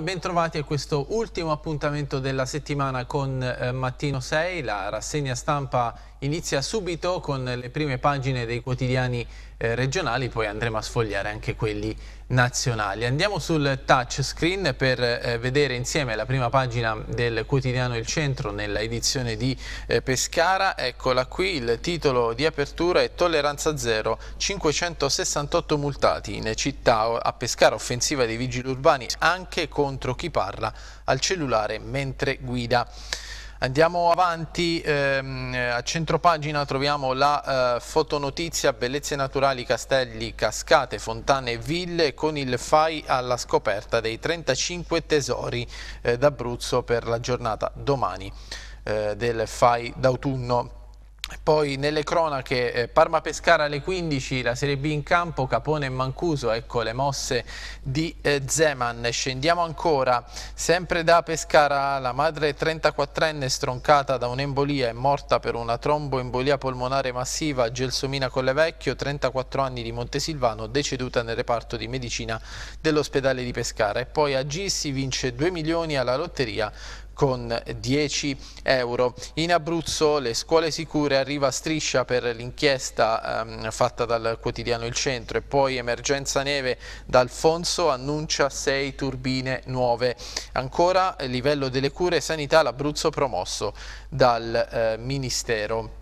e bentrovati a questo ultimo appuntamento della settimana con eh, Mattino 6. La rassegna stampa inizia subito con le prime pagine dei quotidiani eh, regionali, poi andremo a sfogliare anche quelli nazionali. Andiamo sul touchscreen per eh, vedere insieme la prima pagina del quotidiano Il Centro nella edizione di eh, Pescara. Eccola qui, il titolo di apertura è Tolleranza zero, 568 multati in città a Pescara, offensiva dei vigili urbani anche contro chi parla al cellulare mentre guida. Andiamo avanti, ehm, a centropagina troviamo la eh, fotonotizia Bellezze naturali, castelli, cascate, fontane e ville con il FAI alla scoperta dei 35 tesori eh, d'Abruzzo per la giornata domani eh, del FAI d'autunno. Poi nelle cronache eh, Parma-Pescara alle 15, la Serie B in campo, Capone e Mancuso, ecco le mosse di eh, Zeman. Scendiamo ancora, sempre da Pescara, la madre 34enne stroncata da un'embolia e morta per una tromboembolia polmonare massiva, Gelsomina Collevecchio, 34 anni di Montesilvano, deceduta nel reparto di medicina dell'ospedale di Pescara. E poi a Gissi vince 2 milioni alla lotteria con 10 euro. In Abruzzo le scuole sicure arriva a striscia per l'inchiesta ehm, fatta dal quotidiano Il Centro e poi emergenza neve d'Alfonso annuncia 6 turbine nuove. Ancora livello delle cure sanità l'Abruzzo promosso dal eh, Ministero.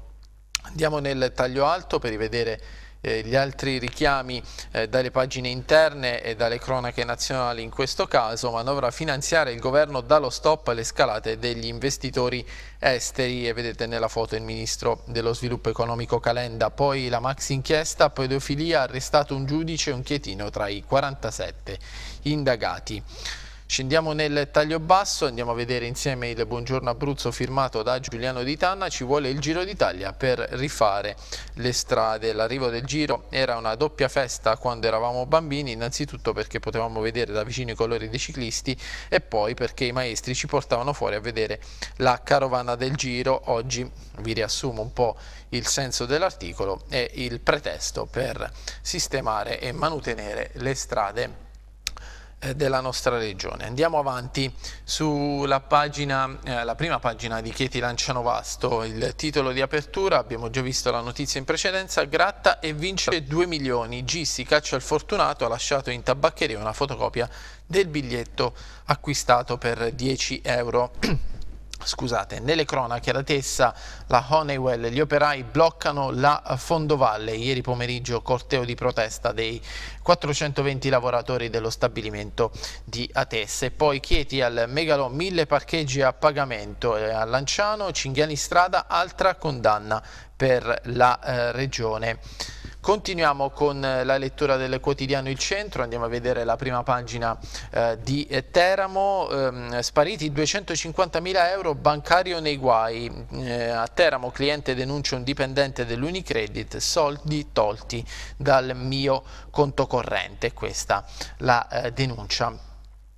Andiamo nel taglio alto per rivedere eh, gli altri richiami eh, dalle pagine interne e dalle cronache nazionali in questo caso, manovra finanziaria, il governo dà lo stop alle scalate degli investitori esteri e vedete nella foto il ministro dello sviluppo economico Calenda, poi la max inchiesta, pedofilia, arrestato un giudice e un chietino tra i 47 indagati. Scendiamo nel taglio basso, andiamo a vedere insieme il Buongiorno Abruzzo firmato da Giuliano Di Tanna, ci vuole il Giro d'Italia per rifare le strade. L'arrivo del Giro era una doppia festa quando eravamo bambini, innanzitutto perché potevamo vedere da vicino i colori dei ciclisti e poi perché i maestri ci portavano fuori a vedere la carovana del Giro. Oggi vi riassumo un po' il senso dell'articolo e il pretesto per sistemare e manutenere le strade eh, della nostra regione. Andiamo avanti sulla pagina, eh, la prima pagina di Chieti Lanciano Vasto, il titolo di apertura, abbiamo già visto la notizia in precedenza, gratta e vince 2 milioni, G si caccia il fortunato, ha lasciato in tabaccheria una fotocopia del biglietto acquistato per 10 euro. Scusate, nelle cronache ad Atessa la Honeywell, gli operai bloccano la Fondovalle. Ieri pomeriggio corteo di protesta dei 420 lavoratori dello stabilimento di Atessa. E poi Chieti al Megalò, mille parcheggi a pagamento. Eh, a Lanciano, Cinghiani Strada, altra condanna per la eh, regione. Continuiamo con eh, la lettura del quotidiano Il Centro, andiamo a vedere la prima pagina eh, di eh, Teramo, ehm, spariti 250.000 euro bancario nei guai, eh, a Teramo cliente denuncia un dipendente dell'Unicredit, soldi tolti dal mio conto corrente, questa la eh, denuncia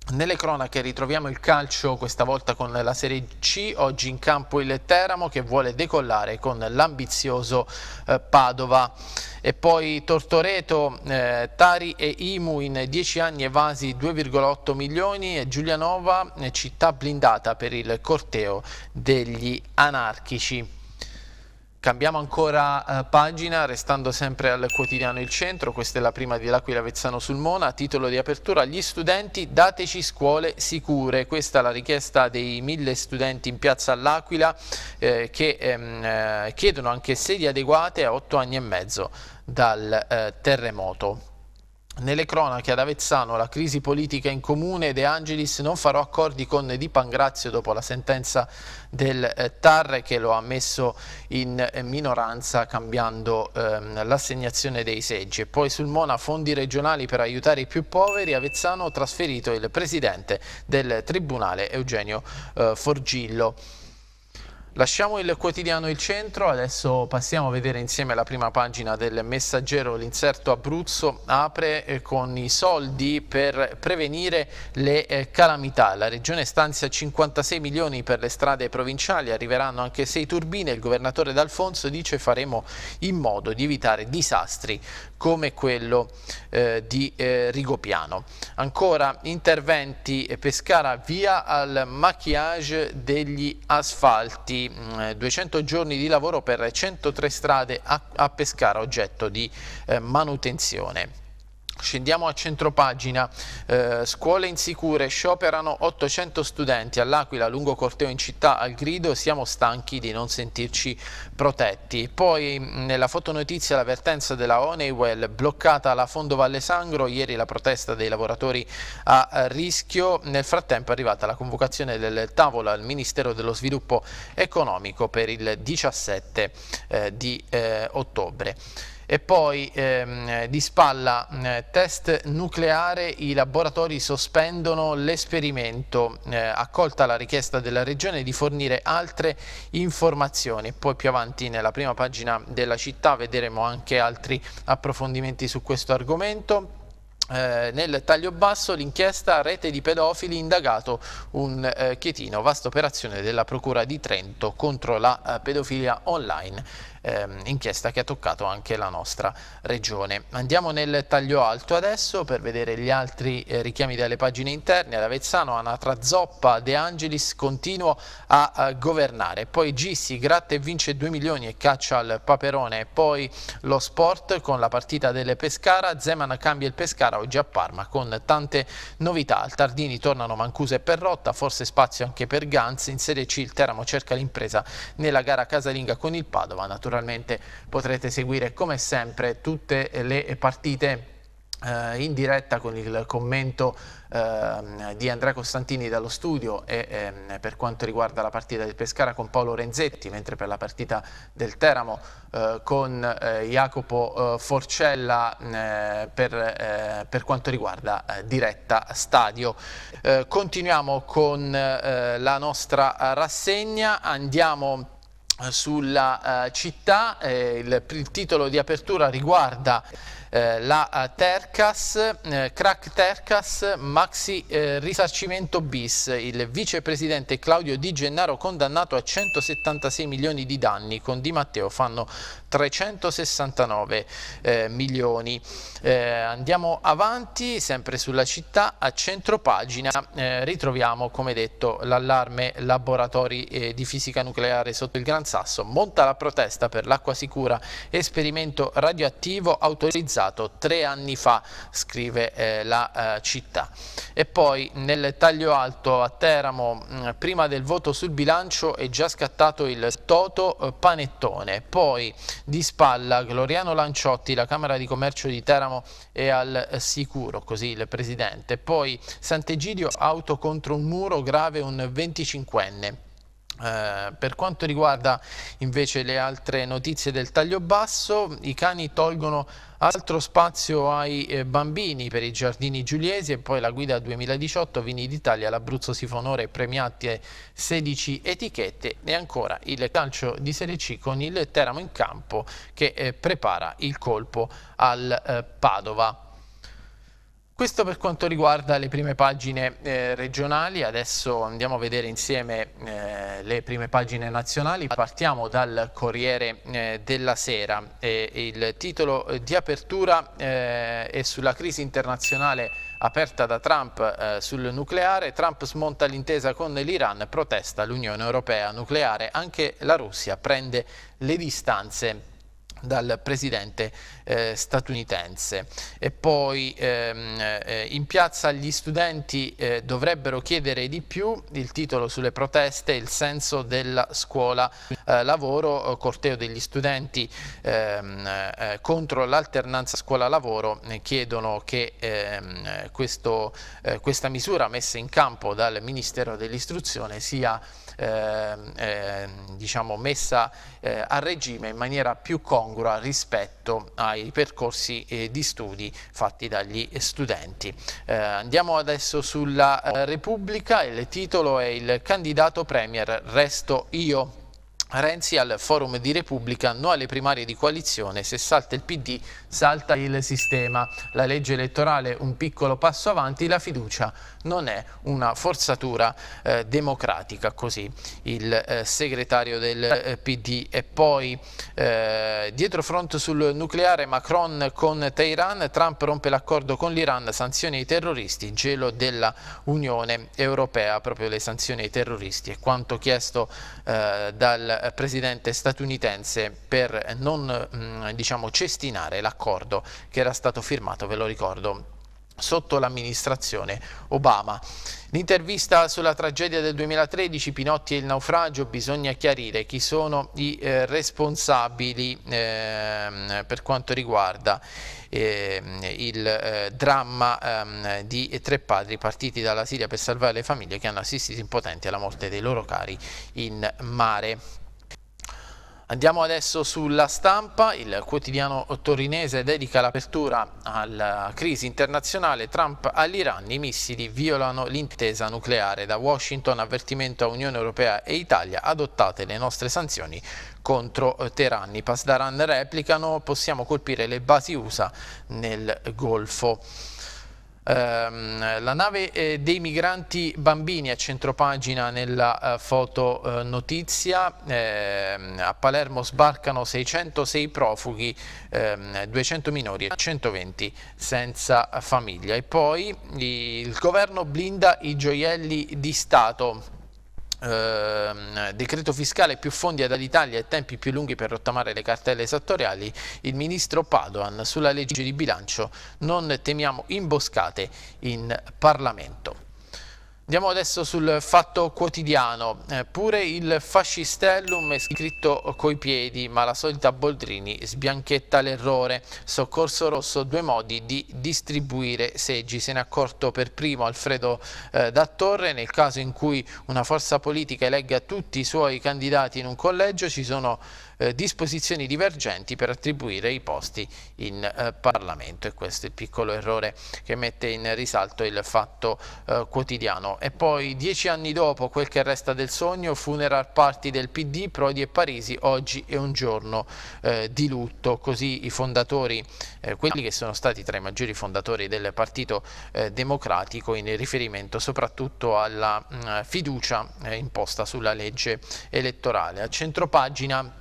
nelle cronache ritroviamo il calcio, questa volta con la Serie C, oggi in campo il Teramo che vuole decollare con l'ambizioso eh, Padova. E poi Tortoreto, eh, Tari e Imu in 10 anni evasi 2,8 milioni e Giulianova eh, città blindata per il corteo degli anarchici. Cambiamo ancora eh, pagina, restando sempre al quotidiano Il Centro, questa è la prima di L'Aquila Vezzano sul Mona, titolo di apertura, gli studenti dateci scuole sicure, questa è la richiesta dei mille studenti in piazza all'Aquila eh, che ehm, eh, chiedono anche sedie adeguate a otto anni e mezzo dal eh, terremoto. Nelle cronache ad Avezzano la crisi politica in comune De Angelis non farò accordi con Di Pangrazio dopo la sentenza del eh, TAR che lo ha messo in eh, minoranza cambiando ehm, l'assegnazione dei seggi. E poi sul Mona fondi regionali per aiutare i più poveri, Avezzano ha trasferito il presidente del Tribunale Eugenio eh, Forgillo. Lasciamo il quotidiano Il Centro, adesso passiamo a vedere insieme la prima pagina del Messaggero, l'inserto Abruzzo apre eh, con i soldi per prevenire le eh, calamità. La regione stanzia 56 milioni per le strade provinciali, arriveranno anche 6 turbine, il governatore D'Alfonso dice faremo in modo di evitare disastri come quello eh, di eh, Rigopiano. Ancora interventi eh, Pescara via al maquillage degli asfalti, 200 mm, eh, giorni di lavoro per 103 strade a, a Pescara oggetto di eh, manutenzione. Scendiamo a centropagina, eh, scuole insicure, scioperano 800 studenti all'Aquila, lungo corteo in città, al grido siamo stanchi di non sentirci protetti. Poi mm, nella fotonotizia l'avvertenza della Honeywell, bloccata la Fondo Valle Sangro, ieri la protesta dei lavoratori a rischio, nel frattempo è arrivata la convocazione del tavolo al Ministero dello Sviluppo Economico per il 17 eh, di eh, ottobre. E poi ehm, di spalla eh, test nucleare, i laboratori sospendono l'esperimento, eh, accolta la richiesta della Regione di fornire altre informazioni. Poi più avanti nella prima pagina della città vedremo anche altri approfondimenti su questo argomento. Eh, nel taglio basso l'inchiesta rete di pedofili indagato un eh, chietino, vasta operazione della Procura di Trento contro la eh, pedofilia online ehm, inchiesta che ha toccato anche la nostra regione. Andiamo nel taglio alto adesso per vedere gli altri eh, richiami dalle pagine interne. Ad Avezzano, Anatra Zoppa, De Angelis continuo a, a eh, governare. Poi Gissi, gratta e vince 2 milioni e caccia al Paperone. Poi lo sport con la partita delle Pescara. Zeman cambia il Pescara oggi a Parma con tante novità. Al Tardini tornano Mancusa e Perrotta, forse spazio anche per Ganz. In Serie C il Teramo cerca l'impresa nella gara casalinga con il Padova. Naturalmente naturalmente potrete seguire come sempre tutte le partite eh, in diretta con il commento ehm, di Andrea Costantini dallo studio e eh, per quanto riguarda la partita del Pescara con Paolo Renzetti, mentre per la partita del Teramo eh, con eh, Jacopo eh, Forcella mm, per, per, quanto riguarda diretta stadio. continuiamo con la nostra rassegna, andiamo sulla eh, città, eh, il, il titolo di apertura riguarda eh, la eh, Tercas, eh, crack Tercas, maxi eh, risarcimento bis, il vicepresidente Claudio Di Gennaro condannato a 176 milioni di danni, con Di Matteo fanno 369 eh, milioni. Eh, andiamo avanti, sempre sulla città, a centropagina ritroviamo come detto l'allarme laboratori di fisica nucleare sotto il Gran Sasso, monta la protesta per l'acqua sicura, esperimento radioattivo autorizzato realizzato tre anni fa, scrive eh, la eh, città. E poi nel taglio alto a Teramo, mh, mm, prima del voto sul bilancio è già scattato il Toto eh, Panettone, poi di spalla Gloriano Lanciotti, la Camera di Commercio di Teramo è al eh, sicuro, così il Presidente, poi Sant'Egidio auto contro un muro grave un 25enne. Eh, per quanto riguarda invece le altre notizie del taglio basso, i cani tolgono altro spazio ai eh, bambini per i giardini giuliesi e poi la guida 2018 Vini d'Italia, l'Abruzzo Sifonore premiati onore 16 etichette e ancora il calcio di Serie C con il Teramo in campo che eh, prepara il colpo al eh, Padova. Questo per quanto riguarda le prime pagine eh, regionali, adesso andiamo a vedere insieme eh, le prime pagine nazionali. Partiamo dal Corriere eh, della Sera. il titolo eh, di apertura eh, è sulla crisi internazionale aperta da Trump eh, sul nucleare. Trump smonta l'intesa con l'Iran, protesta l'Unione Europea nucleare. Anche la Russia prende le distanze dal presidente eh, statunitense. E poi ehm, eh, in piazza gli studenti eh, dovrebbero chiedere di più il titolo sulle proteste, il senso della scuola eh, lavoro, corteo degli studenti ehm, contro l'alternanza scuola-lavoro chiedono che ehm, questo, questa misura messa in campo dal Ministero dell'Istruzione sia eh, eh, diciamo messa eh, a regime in maniera più congrua rispetto ai ai percorsi eh, di studi fatti dagli eh, studenti. Eh, andiamo adesso sulla Repubblica, il titolo è il candidato premier resto io. Renzi al forum di Repubblica, no alle primarie di coalizione, se salta il PD salta il sistema. La legge elettorale un piccolo passo avanti, la fiducia non è una forzatura eh, democratica, così il eh, segretario del eh, PD. E poi eh, dietro fronte sul nucleare Macron con Teheran, Trump rompe l'accordo con l'Iran, sanzioni ai terroristi, gelo della Unione Europea, proprio le sanzioni ai terroristi e quanto chiesto eh, dal presidente statunitense per non mh, mm, diciamo, cestinare l'accordo accordo che era stato firmato, ve lo ricordo, sotto l'amministrazione Obama. L'intervista sulla tragedia del 2013, Pinotti e il naufragio, bisogna chiarire chi sono i eh, responsabili eh, per quanto riguarda ehm, eh, il dramma ehm, di tre padri partiti dalla Siria per salvare le famiglie che hanno assistito impotenti alla morte dei loro cari in mare. Andiamo adesso sulla stampa, il quotidiano torinese dedica l'apertura alla crisi internazionale, Trump all'Iran, i missili violano l'intesa nucleare, da Washington avvertimento a Unione Europea e Italia, adottate le nostre sanzioni contro Teheran. I Pasdaran replicano, possiamo colpire le basi USA nel Golfo. Ehm, la nave eh, dei migranti bambini a centropagina nella eh, foto eh, notizia, ehm, a Palermo sbarcano 606 profughi, 200 ehm, minori e 120 senza famiglia. E poi il governo blinda i gioielli di Stato Ehm, decreto fiscale più fondi ad Alitalia e tempi più lunghi per rottamare le cartelle esattoriali, il ministro Padoan sulla legge di bilancio non temiamo imboscate in Parlamento. Andiamo adesso sul fatto quotidiano, eh, pure il fascistellum è scritto coi piedi, ma la solita Boldrini sbianchetta l'errore. Soccorso Rosso, due modi di distribuire seggi, se ne è accorto per primo Alfredo eh, Dattorre, nel caso in cui una forza politica elegga tutti i suoi candidati in un collegio ci sono eh, disposizioni divergenti per attribuire i posti in eh, Parlamento e questo è il piccolo errore che mette in risalto il fatto eh, quotidiano. E poi dieci anni dopo quel che resta del sogno, funeral party del PD, Prodi e Parisi, oggi è un giorno eh, di lutto, così i fondatori, eh, quelli che sono stati tra i maggiori fondatori del Partito eh, Democratico in riferimento soprattutto alla mh, mm, fiducia imposta sulla legge elettorale. A centropagina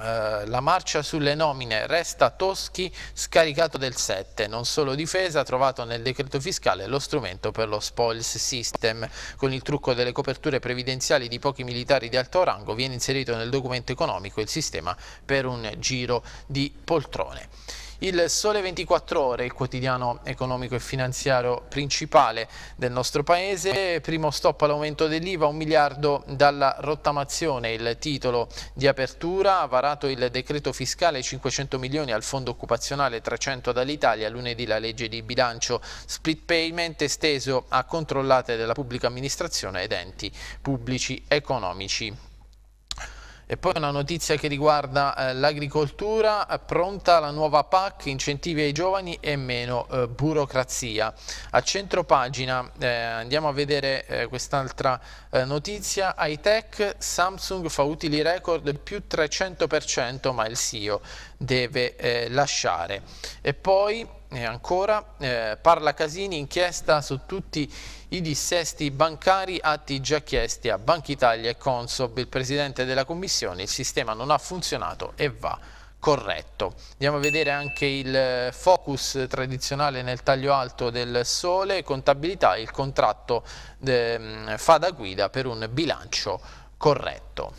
eh, la marcia sulle nomine resta Toschi scaricato del 7, non solo difesa, trovato nel decreto fiscale lo strumento per lo spoils system. Con il trucco delle coperture previdenziali di pochi militari di alto rango viene inserito nel documento economico il sistema per un giro di poltrone. Il Sole 24 Ore, il quotidiano economico e finanziario principale del nostro paese, primo stop all'aumento dell'IVA, un miliardo dalla rottamazione, il titolo di apertura, varato il decreto fiscale 500 milioni al fondo occupazionale 300 dall'Italia, lunedì la legge di bilancio split payment esteso a controllate della pubblica amministrazione ed enti pubblici economici. E poi una notizia che riguarda eh, l'agricoltura, pronta la nuova PAC, incentivi ai giovani e meno eh, burocrazia. A centro pagina eh, andiamo a vedere eh, quest'altra eh, notizia, high tech, Samsung fa utili record più 300% ma il CEO deve eh, lasciare. E poi e ancora, eh, parla Casini, inchiesta su tutti i dissesti bancari, atti già chiesti a Banca Italia e Consob. Il presidente della commissione, il sistema non ha funzionato e va corretto. Andiamo a vedere anche il eh, focus tradizionale nel taglio alto del sole, contabilità, il contratto eh, fa da guida per un bilancio corretto.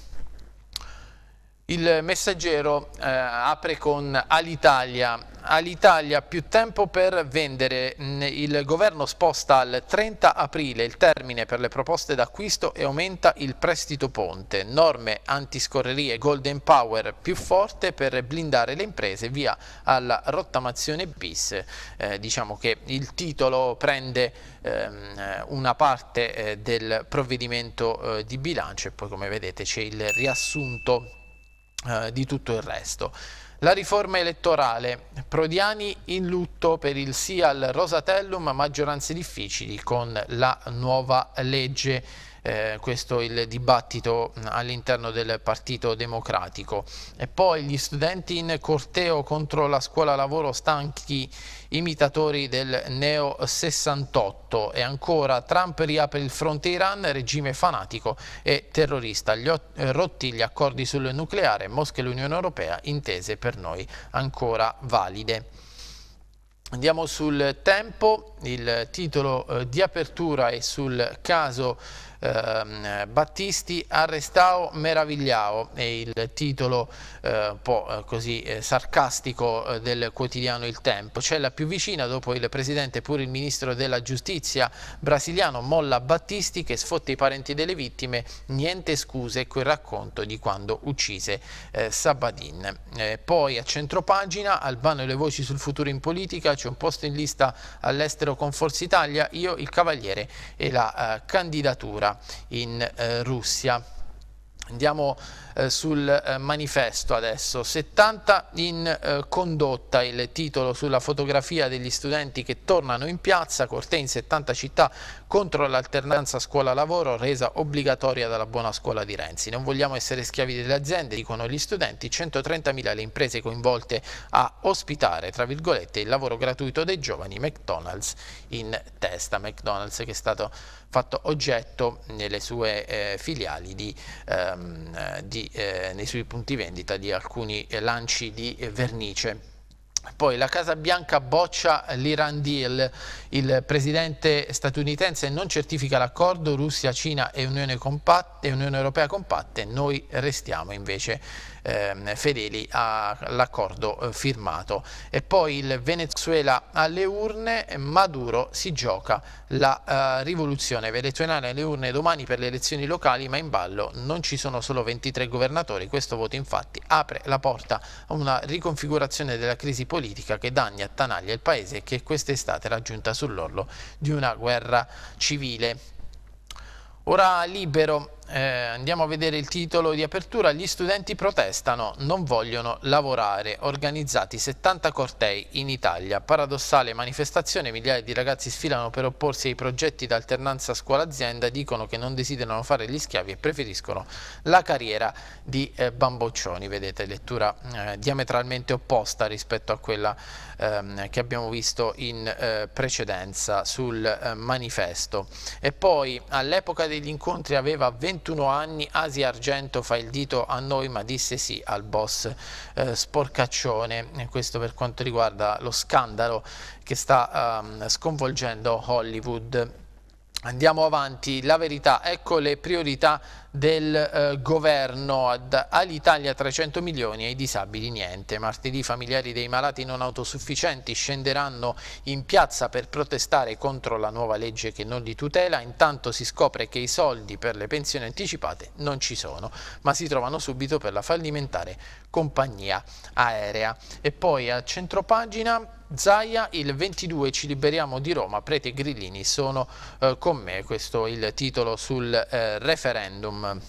Il messaggero eh, apre con Alitalia. Alitalia più tempo per vendere. Il governo sposta al 30 aprile il termine per le proposte d'acquisto e aumenta il prestito ponte. Norme antiscorrerie Golden Power più forte per blindare le imprese via alla rottamazione bis. Eh, diciamo che il titolo prende ehm, una parte eh, del provvedimento eh, di bilancio e poi come vedete c'è il riassunto eh, di tutto il resto. La riforma elettorale, Prodiani in lutto per il sì al Rosatellum, maggioranze difficili con la nuova legge eh, questo il dibattito all'interno del Partito Democratico. E poi gli studenti in corteo contro la scuola lavoro stanchi imitatori del neo 68 e ancora Trump riapre il fronte Iran, regime fanatico e terrorista. Gli eh, rotti gli accordi sul nucleare, Mosca e l'Unione Europea intese per noi ancora valide. Andiamo sul tempo, il titolo eh, di apertura è sul caso eh, Battisti arrestao meravigliao è il titolo eh, un po' eh, così eh, sarcastico eh, del quotidiano Il Tempo c'è la più vicina dopo il presidente pure il ministro della giustizia brasiliano molla Battisti che sfotte i parenti delle vittime niente scuse quel racconto di quando uccise eh, Sabadin poi a centropagina Albano e le voci sul futuro in politica c'è un posto in lista all'estero con Forza Italia io il cavaliere e la candidatura in eh, Russia. Andiamo eh, sul eh, manifesto adesso. 70 in eh, condotta il titolo sulla fotografia degli studenti che tornano in piazza, cortei in 70 città contro l'alternanza scuola-lavoro resa obbligatoria dalla buona scuola di Renzi. Non vogliamo essere schiavi delle aziende, dicono gli studenti, 130.000 le imprese coinvolte a ospitare, tra virgolette, il lavoro gratuito dei giovani McDonald's in testa. McDonald's che è stato fatto oggetto nelle sue eh, filiali di, ehm, eh, di eh, nei suoi punti vendita di alcuni eh, lanci di eh, vernice. Poi la Casa Bianca boccia l'Iran deal, il presidente statunitense non certifica l'accordo, Russia, Cina e Unione, compatte, Unione Europea compatte, noi restiamo invece eh, fedeli all'accordo eh, firmato. E poi il Venezuela alle urne, Maduro si gioca la eh, rivoluzione venezuelana alle urne domani per le elezioni locali, ma in ballo non ci sono solo 23 governatori, questo voto infatti apre la porta a una riconfigurazione della crisi politica che danni attanaglia il paese che quest'estate era giunta sull'orlo di una guerra civile. Ora libero eh, andiamo a vedere il titolo di apertura, gli studenti protestano, non vogliono lavorare, organizzati 70 cortei in Italia, paradossale manifestazione, migliaia di ragazzi sfilano per opporsi ai progetti d'alternanza scuola-azienda, dicono che non desiderano fare gli schiavi e preferiscono la carriera di eh, bamboccioni, vedete lettura eh, diametralmente opposta rispetto a quella ehm, che abbiamo visto in eh, precedenza sul eh, manifesto. E poi all'epoca degli incontri aveva 20 21 anni Asia Argento fa il dito a noi ma disse sì al boss eh, sporcaccione, questo per quanto riguarda lo scandalo che sta ehm, sconvolgendo Hollywood. Andiamo avanti, la verità, ecco le priorità del eh, governo, ad, all'Italia 300 milioni e ai disabili niente. Martedì i familiari dei malati non autosufficienti scenderanno in piazza per protestare contro la nuova legge che non li tutela, intanto si scopre che i soldi per le pensioni anticipate non ci sono, ma si trovano subito per la fallimentare compagnia aerea. E poi a centropagina Zaia, il 22 ci liberiamo di Roma, Prete e Grillini sono eh, con me, questo è il titolo sul eh, referendum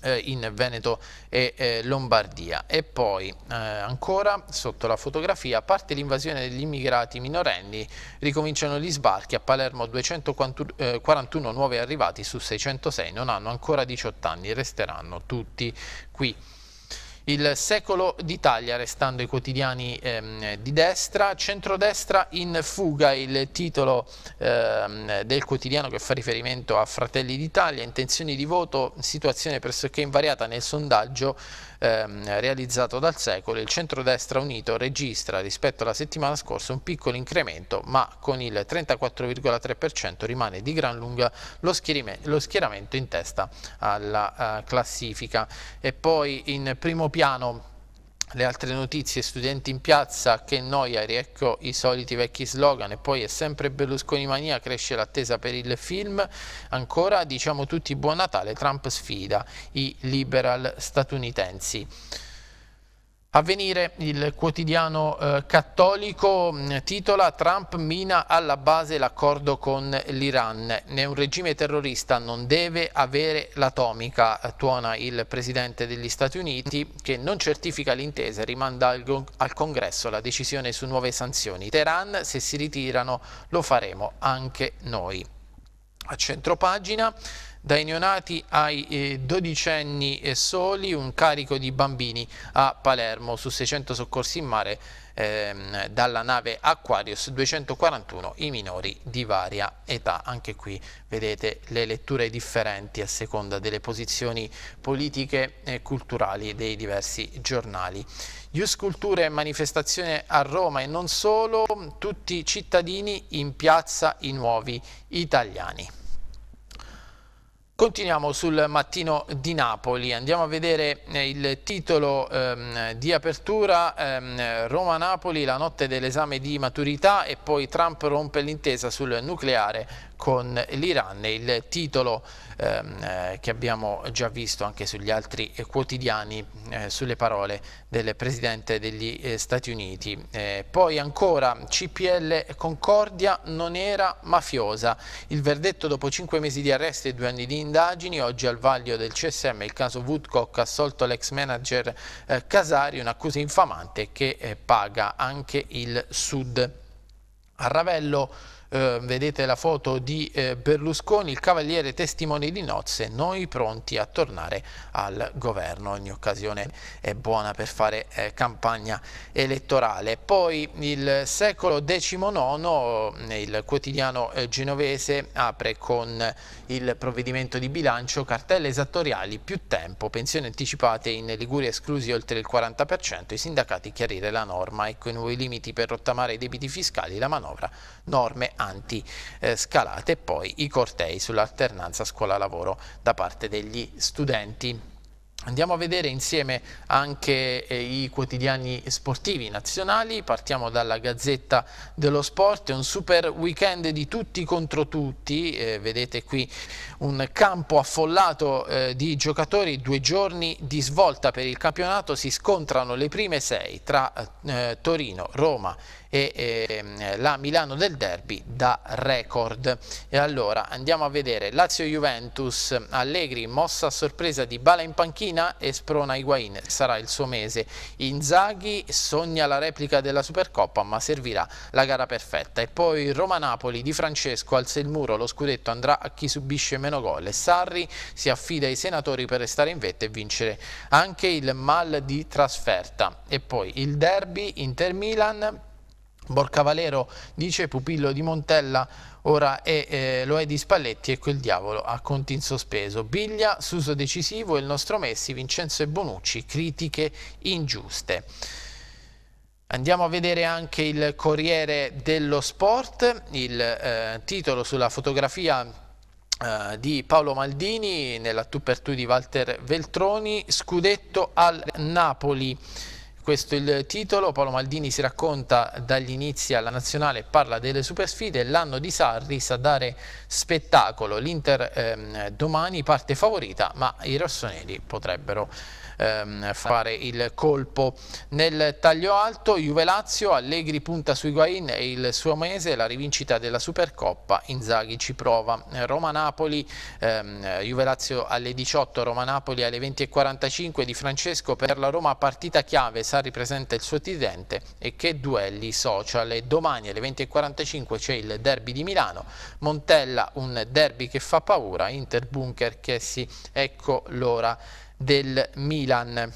eh, in Veneto e eh, Lombardia. E poi eh, ancora sotto la fotografia, a parte l'invasione degli immigrati minorenni, ricominciano gli sbarchi a Palermo 241 eh, nuovi arrivati su 606, non hanno ancora 18 anni, resteranno tutti qui. Il secolo d'Italia, restando i quotidiani ehm, di destra, centrodestra in fuga, il titolo ehm, del quotidiano che fa riferimento a Fratelli d'Italia, intenzioni di voto, situazione pressoché invariata nel sondaggio ehm, realizzato dal secolo, il centrodestra unito registra rispetto alla settimana scorsa un piccolo incremento, ma con il 34,3% rimane di gran lunga lo, lo schieramento in testa alla uh, classifica. E poi in primo piano le altre notizie, studenti in piazza, che noia, riecco i soliti vecchi slogan e poi è sempre Berlusconi mania, cresce l'attesa per il film, ancora diciamo tutti buon Natale, Trump sfida i liberal statunitensi. Avvenire, il quotidiano eh, cattolico, mm, titola Trump mina alla base l'accordo con l'Iran. Un regime terrorista non deve avere l'atomica, eh, tuona il presidente degli Stati Uniti, che non certifica l'intesa e rimanda al, al congresso la decisione su nuove sanzioni. Teheran, se si ritirano, lo faremo anche noi. A centropagina dai neonati ai eh, dodicenni eh, soli un carico di bambini a Palermo su 600 soccorsi in mare ehm, dalla nave Aquarius 241 i minori di varia età anche qui vedete le letture differenti a seconda delle posizioni politiche e culturali dei diversi giornali Ius Culture e manifestazione a Roma e non solo tutti i cittadini in piazza i nuovi italiani Continuiamo sul mattino di Napoli, andiamo a vedere eh, il titolo ehm, di apertura ehm, Roma-Napoli, la notte dell'esame di maturità e poi Trump rompe l'intesa sul nucleare con l'Iran il titolo ehm, eh, che abbiamo già visto anche sugli altri eh, quotidiani eh, sulle parole del Presidente degli eh, Stati Uniti. Eh, poi ancora CPL Concordia non era mafiosa. Il verdetto dopo cinque mesi di arresto e due anni di indagini, oggi al vaglio del CSM il caso Woodcock ha assolto l'ex manager eh, Casari, un'accusa infamante che paga anche il Sud. A Ravello eh, vedete la foto di eh, Berlusconi, il cavaliere testimoni di nozze, noi pronti a tornare al governo. Ogni occasione è buona per fare eh, campagna elettorale. Poi il secolo XIX, eh, il quotidiano eh, genovese apre con il provvedimento di bilancio, cartelle esattoriali, più tempo, pensioni anticipate in Liguria esclusi oltre il 40%, i sindacati chiarire la norma, ecco i nuovi limiti per rottamare i debiti fiscali, la manovra, norme anti-scalate eh, e poi i cortei sull'alternanza scuola-lavoro da parte degli studenti. Andiamo a vedere insieme anche eh, i quotidiani sportivi nazionali, partiamo dalla Gazzetta dello Sport, è un super weekend di tutti contro tutti, eh, vedete qui un campo affollato eh, di giocatori, due giorni di svolta per il campionato, si scontrano le prime sei tra eh, Torino, Roma e eh, la Milano del derby da record. E allora andiamo a vedere Lazio-Juventus, Allegri mossa a sorpresa di Bala in panchina e sprona Higuain, sarà il suo mese. Inzaghi sogna la replica della Supercoppa ma servirà la gara perfetta. E poi Roma-Napoli di Francesco alza il muro, lo scudetto andrà a chi subisce meno gol e Sarri si affida ai senatori per restare in vetta e vincere anche il mal di trasferta. E poi il derby Inter-Milan Borcavalero dice pupillo di Montella, ora è, eh, lo è di Spalletti e quel diavolo a conti in sospeso. Biglia, Suso decisivo, il nostro Messi, Vincenzo e Bonucci, critiche ingiuste. Andiamo a vedere anche il Corriere dello Sport, il eh, titolo sulla fotografia Uh, di Paolo Maldini nella tu per tu di Walter Veltroni, scudetto al Napoli. Questo è il titolo, Paolo Maldini si racconta dagli inizi alla nazionale, parla delle supersfide, l'anno di Sarri sa dare spettacolo, l'Inter ehm, domani parte favorita ma i rossoneri potrebbero ehm, fare il colpo. Nel taglio alto Juve-Lazio, Allegri punta su Higuain e il suo mese, la rivincita della Supercoppa, Inzaghi ci prova. Roma-Napoli, ehm, Juve-Lazio alle 18, Roma-Napoli alle 20.45 di Francesco per la Roma partita chiave, Sarri presenta il suo tridente e che duelli social. E domani alle 20.45 c'è il derby di Milano, Montella un derby che fa paura, Inter Bunker che si ecco l'ora del Milan.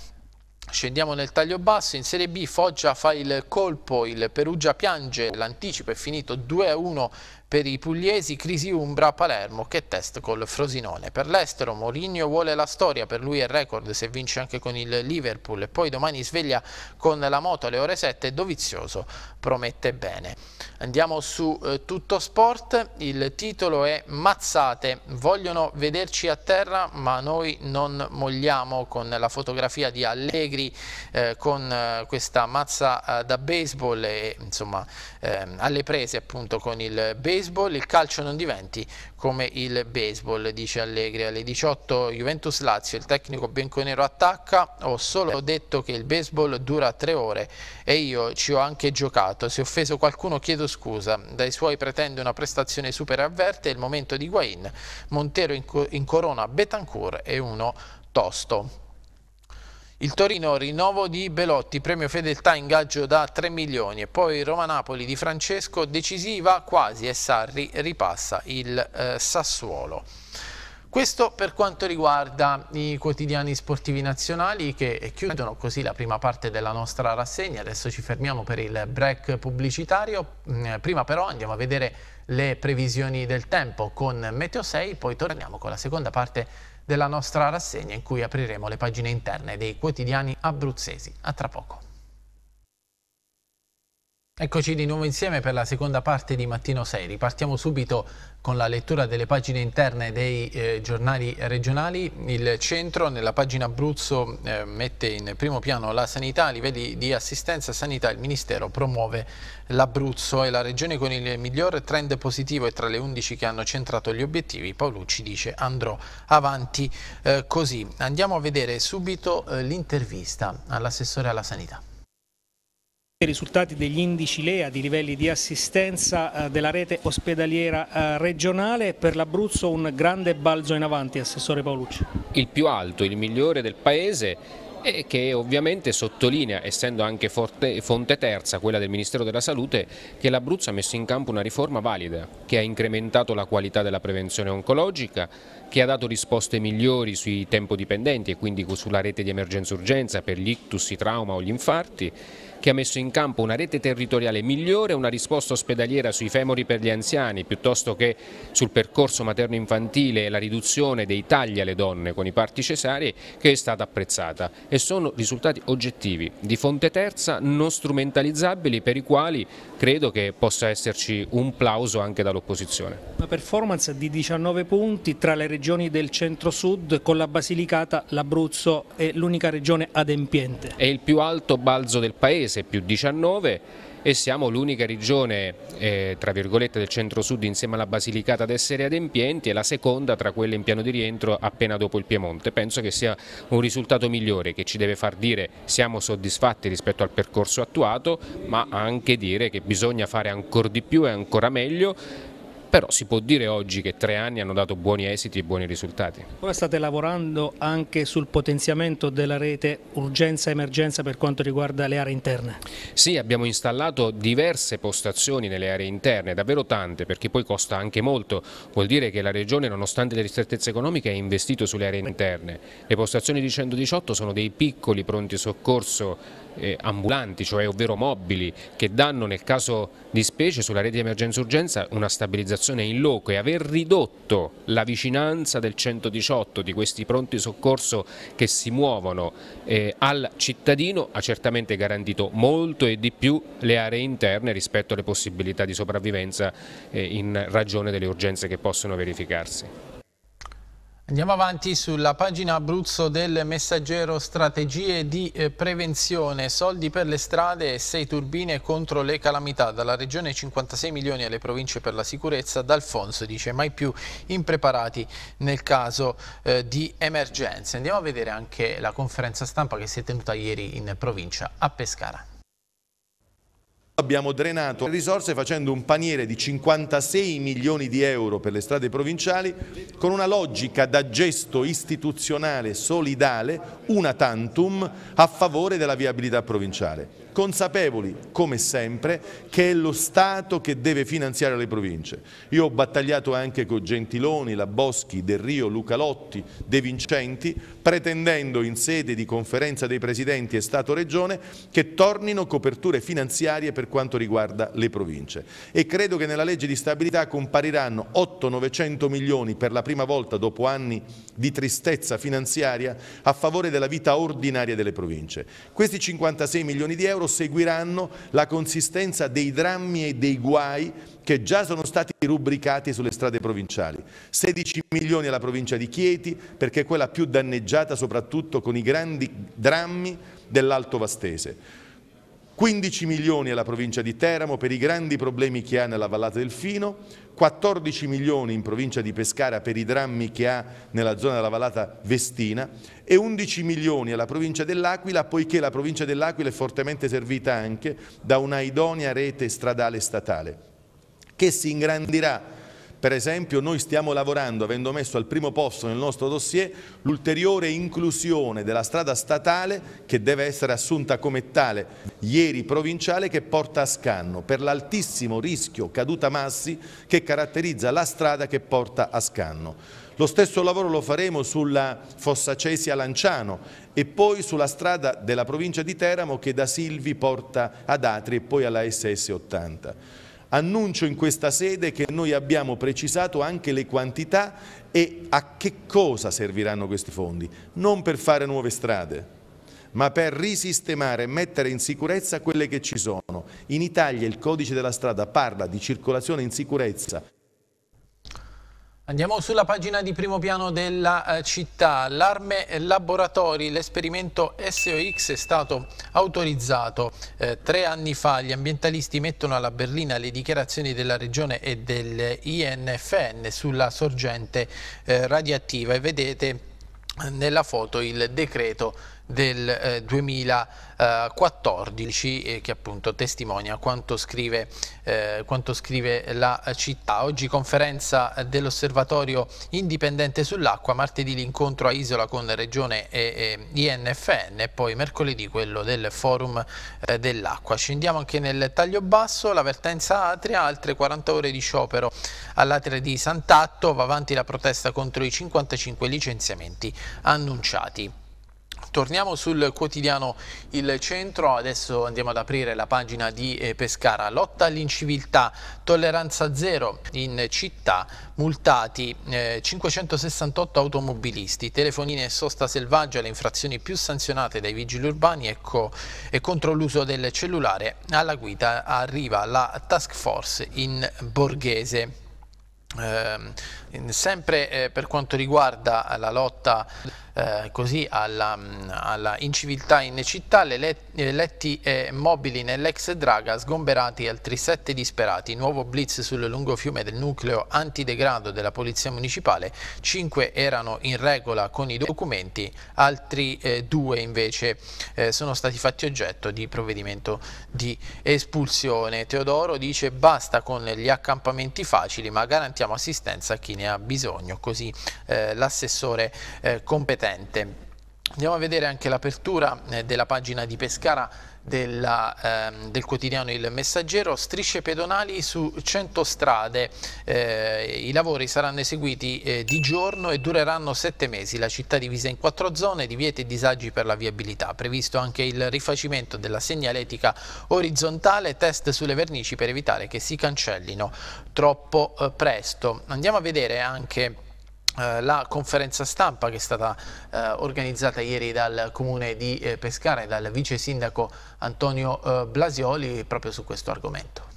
Scendiamo nel taglio basso, in Serie B Foggia fa il colpo, il Perugia piange, l'anticipo è finito 2-1 per i pugliesi, Crisi Umbra, Palermo che test col Frosinone. Per l'estero Mourinho vuole la storia, per lui è record se vince anche con il Liverpool e poi domani sveglia con la moto alle ore 7 Dovizioso promette bene. Andiamo su eh, Tutto Sport, il titolo è Mazzate, vogliono vederci a terra ma noi non mogliamo con la fotografia di Allegri eh, con eh, questa mazza eh, da baseball e insomma ehm, alle prese appunto con il baseball, il calcio non diventi come il baseball, dice Allegri. Alle 18 Juventus-Lazio, il tecnico bianconero attacca, ho solo detto che il baseball dura tre ore e io ci ho anche giocato, se ho offeso qualcuno chiedo scusa, dai suoi pretende una prestazione super avverte, è il momento di Guain, Montero in, in corona Betancourt e uno tosto. Il Torino rinnovo di Belotti, premio fedeltà ingaggio da 3 milioni e poi Roma-Napoli di Francesco decisiva quasi e Sarri ripassa il eh, Sassuolo. Questo per quanto riguarda i quotidiani sportivi nazionali che chiudono così la prima parte della nostra rassegna. Adesso ci fermiamo per il break pubblicitario. Mm, prima però andiamo a vedere le previsioni del tempo con Meteo 6, poi torniamo con la seconda parte della nostra rassegna in cui apriremo le pagine interne dei quotidiani abruzzesi. A tra poco. Eccoci di nuovo insieme per la seconda parte di Mattino 6. Ripartiamo subito con la lettura delle pagine interne dei eh, giornali regionali. Il centro nella pagina Abruzzo eh, mette in primo piano la sanità, a livelli di assistenza sanità il Ministero promuove l'Abruzzo e la regione con il miglior trend positivo e tra le 11 che hanno centrato gli obiettivi. Paolucci dice andrò avanti eh, così. Andiamo a vedere subito eh, l'intervista all'assessore alla sanità. I risultati degli indici LEA di livelli di assistenza eh, della rete ospedaliera eh, regionale, per l'Abruzzo un grande balzo in avanti, Assessore Paolucci. Il più alto, il migliore del Paese e che ovviamente sottolinea, essendo anche forte, fonte terza, quella del Ministero della Salute, che l'Abruzzo ha messo in campo una riforma valida, che ha incrementato la qualità della prevenzione oncologica, che ha dato risposte migliori sui tempodipendenti e quindi sulla rete di emergenza-urgenza per gli ictus, i trauma o gli infarti, che ha messo in campo una rete territoriale migliore, una risposta ospedaliera sui femori per gli anziani, piuttosto che sul percorso materno-infantile e la riduzione dei tagli alle donne con i parti cesarei, che è stata apprezzata. E sono risultati oggettivi, di fonte terza, non strumentalizzabili, per i quali credo che possa esserci un plauso anche dall'opposizione. Una performance di 19 punti tra le regioni del centro-sud con la Basilicata, l'Abruzzo è l'unica regione adempiente. È il più alto balzo del paese, più 19 e siamo l'unica regione eh, tra virgolette del centro-sud insieme alla Basilicata ad essere adempienti e la seconda tra quelle in piano di rientro appena dopo il Piemonte. Penso che sia un risultato migliore che ci deve far dire siamo soddisfatti rispetto al percorso attuato ma anche dire che bisogna fare ancora di più e ancora meglio però si può dire oggi che tre anni hanno dato buoni esiti e buoni risultati. Ora state lavorando anche sul potenziamento della rete urgenza-emergenza per quanto riguarda le aree interne? Sì, abbiamo installato diverse postazioni nelle aree interne, davvero tante, perché poi costa anche molto, vuol dire che la Regione nonostante le ristrettezze economiche ha investito sulle aree interne. Le postazioni di 118 sono dei piccoli pronti soccorso eh, ambulanti, cioè ovvero mobili, che danno nel caso di specie sulla rete di emergenza-urgenza una stabilizzazione in loco e aver ridotto la vicinanza del 118 di questi pronti soccorso che si muovono eh, al cittadino ha certamente garantito molto e di più le aree interne rispetto alle possibilità di sopravvivenza eh, in ragione delle urgenze che possono verificarsi. Andiamo avanti sulla pagina Abruzzo del Messaggero Strategie di eh, prevenzione, soldi per le strade e sei turbine contro le calamità, dalla regione 56 milioni alle province per la sicurezza, D'Alfonso dice mai più impreparati nel caso eh, di emergenze. Andiamo a vedere anche la conferenza stampa che si è tenuta ieri in provincia a Pescara. Abbiamo drenato le risorse facendo un paniere di 56 milioni di euro per le strade provinciali con una logica da gesto istituzionale solidale, una tantum, a favore della viabilità provinciale consapevoli, come sempre, che è lo Stato che deve finanziare le province. Io ho battagliato anche con Gentiloni, Laboschi, Del Rio, Luca Lotti, De Vincenti, pretendendo in sede di conferenza dei presidenti e Stato-Regione che tornino coperture finanziarie per quanto riguarda le province. E credo che nella legge di stabilità compariranno 8-900 milioni per la prima volta dopo anni di tristezza finanziaria a favore della vita ordinaria delle province. Questi 56 milioni di euro euro seguiranno la consistenza dei drammi e dei guai che già sono stati rubricati sulle strade provinciali. 16 milioni alla provincia di Chieti, perché è quella più danneggiata soprattutto con i grandi drammi dell'Alto Vastese. 15 milioni alla provincia di Teramo per i grandi problemi che ha nella Vallata del Fino, 14 milioni in provincia di Pescara per i drammi che ha nella zona della Vallata Vestina e 11 milioni alla provincia dell'Aquila, poiché la provincia dell'Aquila è fortemente servita anche da una idonea rete stradale statale, che si ingrandirà per esempio noi stiamo lavorando, avendo messo al primo posto nel nostro dossier, l'ulteriore inclusione della strada statale che deve essere assunta come tale, ieri provinciale, che porta a Scanno per l'altissimo rischio caduta massi che caratterizza la strada che porta a Scanno. Lo stesso lavoro lo faremo sulla Fossa Cesia Lanciano e poi sulla strada della provincia di Teramo che da Silvi porta ad Atri e poi alla SS 80. Annuncio in questa sede che noi abbiamo precisato anche le quantità e a che cosa serviranno questi fondi, non per fare nuove strade, ma per risistemare e mettere in sicurezza quelle che ci sono. In Italia il codice della strada parla di circolazione in sicurezza Andiamo sulla pagina di primo piano della eh, città. L'arme laboratori, l'esperimento SOX è stato autorizzato eh, tre anni fa. Gli ambientalisti mettono alla berlina le dichiarazioni della regione e dell'INFN sulla sorgente eh, radioattiva e vedete eh, nella foto il decreto del 2014 eh, eh, che appunto testimonia quanto scrive, eh, quanto scrive la città. Oggi conferenza dell'osservatorio indipendente sull'acqua, martedì l'incontro a Isola con Regione e, e INFN e poi mercoledì quello del forum dell'acqua. Scendiamo anche nel taglio basso, l'avvertenza Atria, altre 40 ore di sciopero all'Atria di Sant'Atto, va avanti la protesta contro i 55 licenziamenti annunciati. Torniamo sul quotidiano Il Centro, adesso andiamo ad aprire la pagina di eh, Pescara. Lotta all'inciviltà, tolleranza zero in città, multati 568 eh, automobilisti, telefonine e sosta selvaggia, le infrazioni più sanzionate dai vigili urbani e, ecco, e contro l'uso del cellulare. Alla guida arriva la task force in borghese. Eh, Sempre eh, per quanto riguarda la lotta eh, così alla, mm, alla, inciviltà in città, le let letti e mobili nell'ex Draga sgomberati altri sette disperati, nuovo blitz sul lungo fiume del nucleo antidegrado della Polizia Municipale, cinque erano in regola con i documenti, altri eh, due invece eh, sono stati fatti oggetto di provvedimento di espulsione. Teodoro dice basta con gli accampamenti facili ma garantiamo assistenza a chi ne ne ha bisogno, così eh, l'assessore eh, competente. Andiamo a vedere anche l'apertura eh, della pagina di Pescara della, ehm, del quotidiano Il Messaggero, strisce pedonali su 100 strade, eh, i lavori saranno eseguiti eh, di giorno e dureranno 7 mesi, la città divisa in 4 zone, divieti e disagi per la viabilità, previsto anche il rifacimento della segnaletica orizzontale, test sulle vernici per evitare che si cancellino troppo eh, presto. Andiamo a vedere anche eh, la conferenza stampa che è stata eh, organizzata ieri dal comune di eh, Pescara e dal vice sindaco Antonio eh, Blasioli proprio su questo argomento.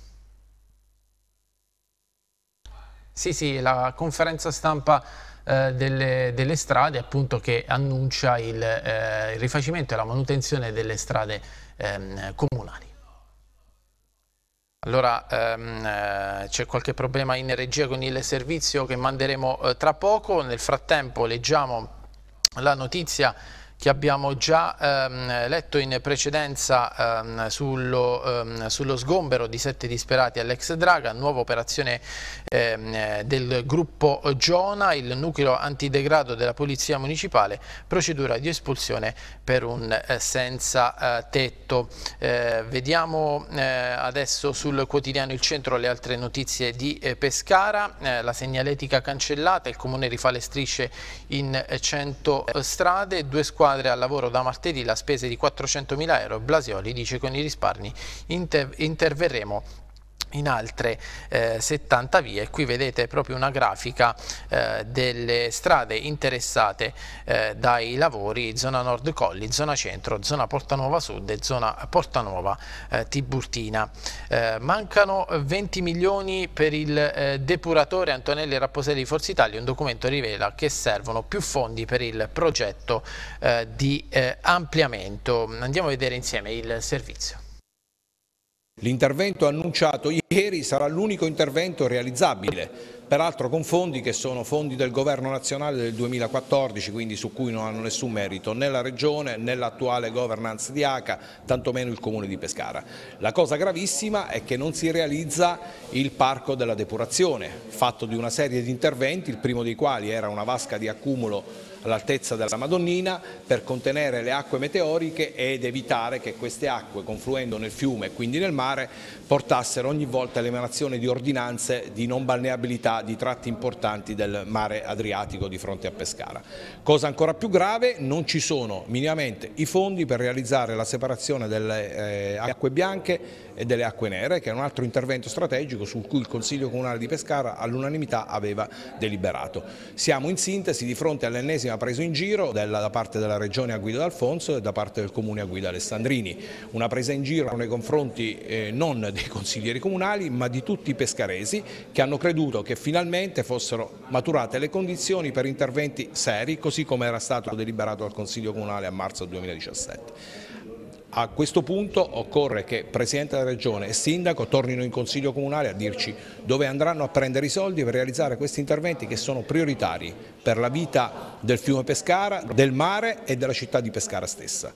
Sì, sì, la conferenza stampa eh, delle, delle, strade appunto che annuncia il, eh, il rifacimento e la manutenzione delle strade ehm, comunali. Allora ehm, eh, c'è qualche problema in regia con il servizio che manderemo eh, tra poco, nel frattempo leggiamo la notizia che abbiamo già ehm, letto in precedenza ehm, sullo, ehm, sullo, sgombero di sette disperati all'ex Draga, nuova operazione ehm, del gruppo Giona, il nucleo antidegrado della Polizia Municipale, procedura di espulsione per un eh, senza eh, tetto. Eh, vediamo eh, adesso sul quotidiano Il Centro le altre notizie di eh, Pescara, eh, la segnaletica cancellata, il comune rifà le strisce in 100 strade, due squadre padre al lavoro da martedì la spesa di 400 mila euro. Blasioli dice con i risparmi interverremo in altre eh, 70 vie. Qui vedete proprio una grafica eh, delle strade interessate eh, dai lavori, zona Nord Colli, zona Centro, zona Porta Nuova Sud e zona Porta Portanova eh, Tiburtina. Eh, mancano 20 milioni per il eh, depuratore Antonelli Rapposelli Forza Italia, un documento rivela che servono più fondi per il progetto di ampliamento. Andiamo a vedere insieme il servizio. L'intervento annunciato ieri sarà l'unico intervento realizzabile, peraltro con fondi che sono fondi del governo nazionale del 2014, quindi su cui non hanno nessun merito né la regione né l'attuale governance di ACA, tantomeno il comune di Pescara. La cosa gravissima è che non si realizza il parco della depurazione, fatto di una serie di interventi, il primo dei quali era una vasca di accumulo all'altezza della Madonnina per contenere le acque meteoriche ed evitare che queste acque confluendo nel fiume e quindi nel mare portassero ogni volta all'emanazione di ordinanze di non balneabilità di tratti importanti del mare Adriatico di fronte a Pescara. Cosa ancora più grave, non ci sono minimamente i fondi per realizzare la separazione delle eh, acque bianche e delle acque nere, che è un altro intervento strategico su cui il Consiglio Comunale di Pescara all'unanimità aveva deliberato. Siamo in sintesi di fronte all'ennesima presa in giro della, da parte della Regione a Guida D'Alfonso e da parte del Comune a Guida Alessandrini, una presa in giro nei confronti eh, non dei consiglieri comunali ma di tutti i pescaresi che hanno creduto che finalmente fossero maturate le condizioni per interventi seri, così come era stato deliberato dal Consiglio Comunale a marzo 2017. A questo punto occorre che Presidente della Regione e Sindaco tornino in Consiglio Comunale a dirci dove andranno a prendere i soldi per realizzare questi interventi che sono prioritari per la vita del fiume Pescara, del mare e della città di Pescara stessa.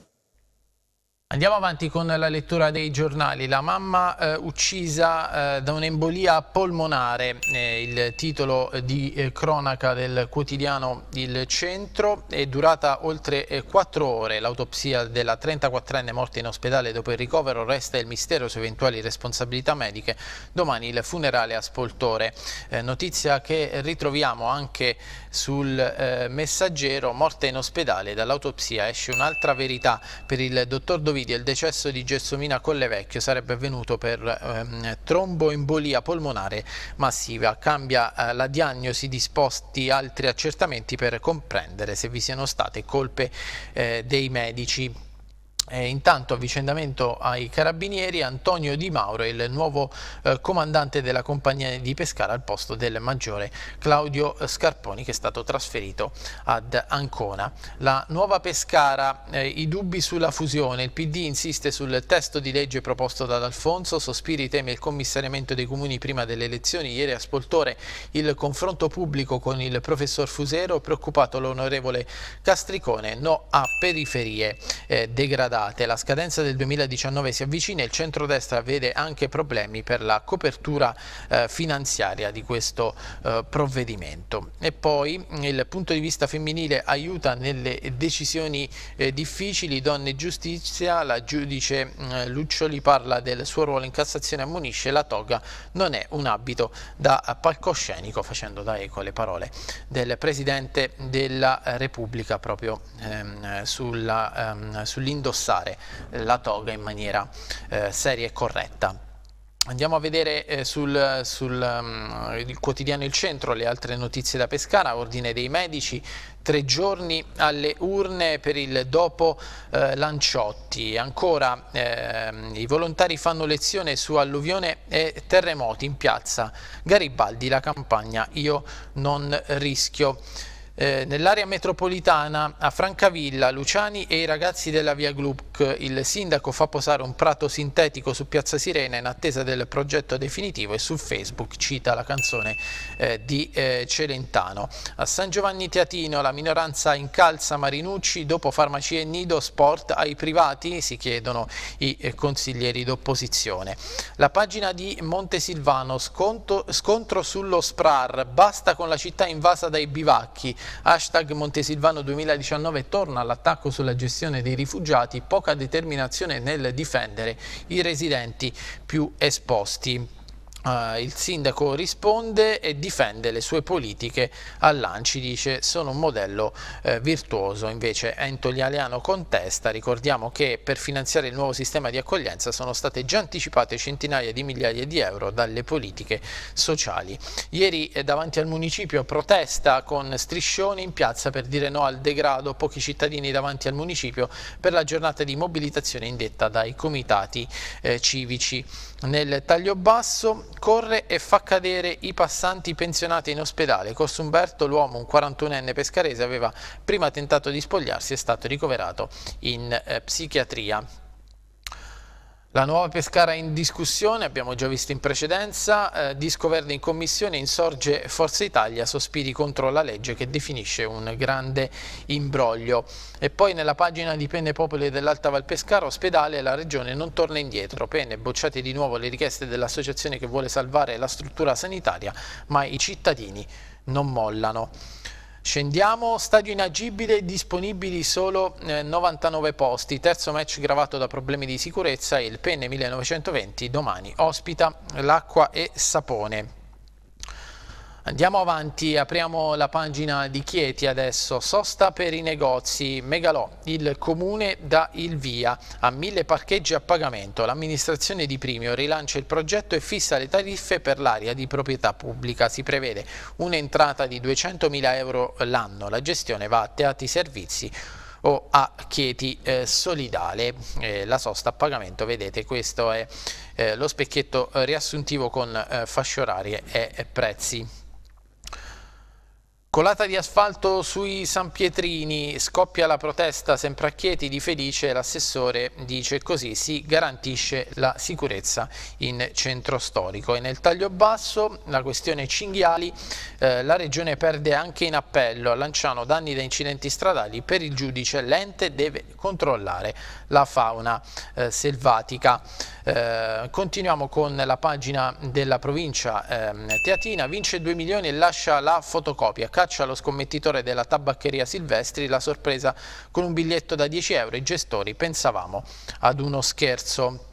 Andiamo avanti con la lettura dei giornali. La mamma eh, uccisa eh, da un'embolia polmonare, eh, il titolo eh, di eh, cronaca del quotidiano Il Centro, è durata oltre 4 eh, ore. L'autopsia della 34enne morta in ospedale dopo il ricovero resta il mistero su eventuali responsabilità mediche. Domani il funerale a Spoltore. notizia che ritroviamo anche sul eh, messaggero morte in ospedale dall'autopsia esce un'altra verità per il dottor Dovidio il decesso di Gelsomina Collevecchio sarebbe avvenuto per ehm, tromboembolia polmonare massiva cambia eh, la diagnosi disposti altri accertamenti per comprendere se vi siano state colpe eh, dei medici eh, intanto avvicendamento ai carabinieri Antonio Di Mauro, il nuovo eh, comandante della compagnia di Pescara al posto del maggiore Claudio Scarponi che è stato trasferito ad Ancona. La nuova Pescara, eh, i dubbi sulla fusione, il PD insiste sul testo di legge proposto da D'Alfonso, Sospiri teme il commissariamento dei comuni prima delle elezioni, ieri a Spoltore il confronto pubblico con il professor Fusero, preoccupato l'onorevole Castricone, no a periferie eh, degradate date, la scadenza del 2019 si avvicina e il centrodestra vede anche problemi per la copertura eh, finanziaria di questo eh, provvedimento. E poi mm, il punto di vista femminile aiuta nelle decisioni eh, difficili, donne e giustizia, la giudice mm, Luccioli parla del suo ruolo in Cassazione e ammonisce la toga non è un abito da palcoscenico, facendo da eco le parole del Presidente della Repubblica proprio ehm, ehm sull'indossare ehm, sull indossare la toga in maniera eh, seria e corretta. Andiamo a vedere eh, sul, sul um, il quotidiano Il Centro le altre notizie da Pescara, ordine dei medici, tre giorni alle urne per il dopo eh, Lanciotti. Ancora eh, i volontari fanno lezione su alluvione e terremoti in piazza Garibaldi, la campagna Io non rischio. Eh, nell'area metropolitana a Francavilla, Luciani e i ragazzi della Via Gluck, il sindaco fa posare un prato sintetico su Piazza Sirena in attesa del progetto definitivo e su Facebook cita la canzone eh, di eh, Celentano. A San Giovanni Teatino la minoranza incalza Marinucci, dopo farmacie e nido sport ai privati, si chiedono i eh, consiglieri d'opposizione. La pagina di Montesilvano, sconto, scontro sullo SPRAR, basta con la città invasa dai bivacchi, Hashtag Montesilvano 2019 torna all'attacco sulla gestione dei rifugiati, poca determinazione nel difendere i residenti più esposti. Eh, il sindaco risponde e difende le sue politiche a Lanci, dice sono un modello eh, virtuoso, invece Entoli Aliano contesta, ricordiamo che per finanziare il nuovo sistema di accoglienza sono state già anticipate centinaia di migliaia di euro dalle politiche sociali. Ieri eh, davanti al municipio protesta con striscioni in piazza per dire no al degrado, pochi cittadini davanti al municipio per la giornata di mobilitazione indetta dai comitati eh, civici. Nel taglio basso corre e fa cadere i passanti pensionati in ospedale. Costumberto, l'uomo, un 41enne pescarese, aveva prima tentato di spogliarsi e è stato ricoverato in eh, psichiatria. La nuova Pescara in discussione, abbiamo già visto in precedenza, eh, disco verde in commissione, insorge Forza Italia, sospiri contro la legge che definisce un grande imbroglio. E poi nella pagina di Penne Popoli dell'Alta Val Pescara, ospedale, la regione non torna indietro. Penne, bocciate di nuovo le richieste dell'associazione che vuole salvare la struttura sanitaria, ma i cittadini non mollano. Scendiamo, stadio inagibile, disponibili solo 99 eh, posti, terzo match gravato da problemi di sicurezza e il Penne 1920 domani ospita l'acqua e sapone. Andiamo avanti, apriamo la pagina di Chieti adesso. Sosta per i negozi, Megalò, il comune dà il via a mille parcheggi a pagamento. L'amministrazione di Primio rilancia il progetto e fissa le tariffe per l'area di proprietà pubblica. Si prevede un'entrata di 200.000 euro l'anno. La gestione va a teati servizi o a Chieti eh, Solidale, eh, la sosta a pagamento, vedete questo è eh, lo specchietto eh, riassuntivo con eh, fasce orarie e prezzi. Colata di asfalto sui San Pietrini, scoppia la protesta sempre a Chieti di Felice, l'assessore dice così si garantisce la sicurezza in centro storico. E nel taglio basso, la questione cinghiali, eh, la regione perde anche in appello a Lanciano danni da incidenti stradali, per il giudice l'ente deve controllare la fauna eh, selvatica. Eh, continuiamo con la pagina della provincia eh, teatina, vince 2 milioni e lascia la fotocopia, caccia lo scommettitore della tabaccheria Silvestri, la sorpresa con un biglietto da 10 euro, i gestori pensavamo ad uno scherzo.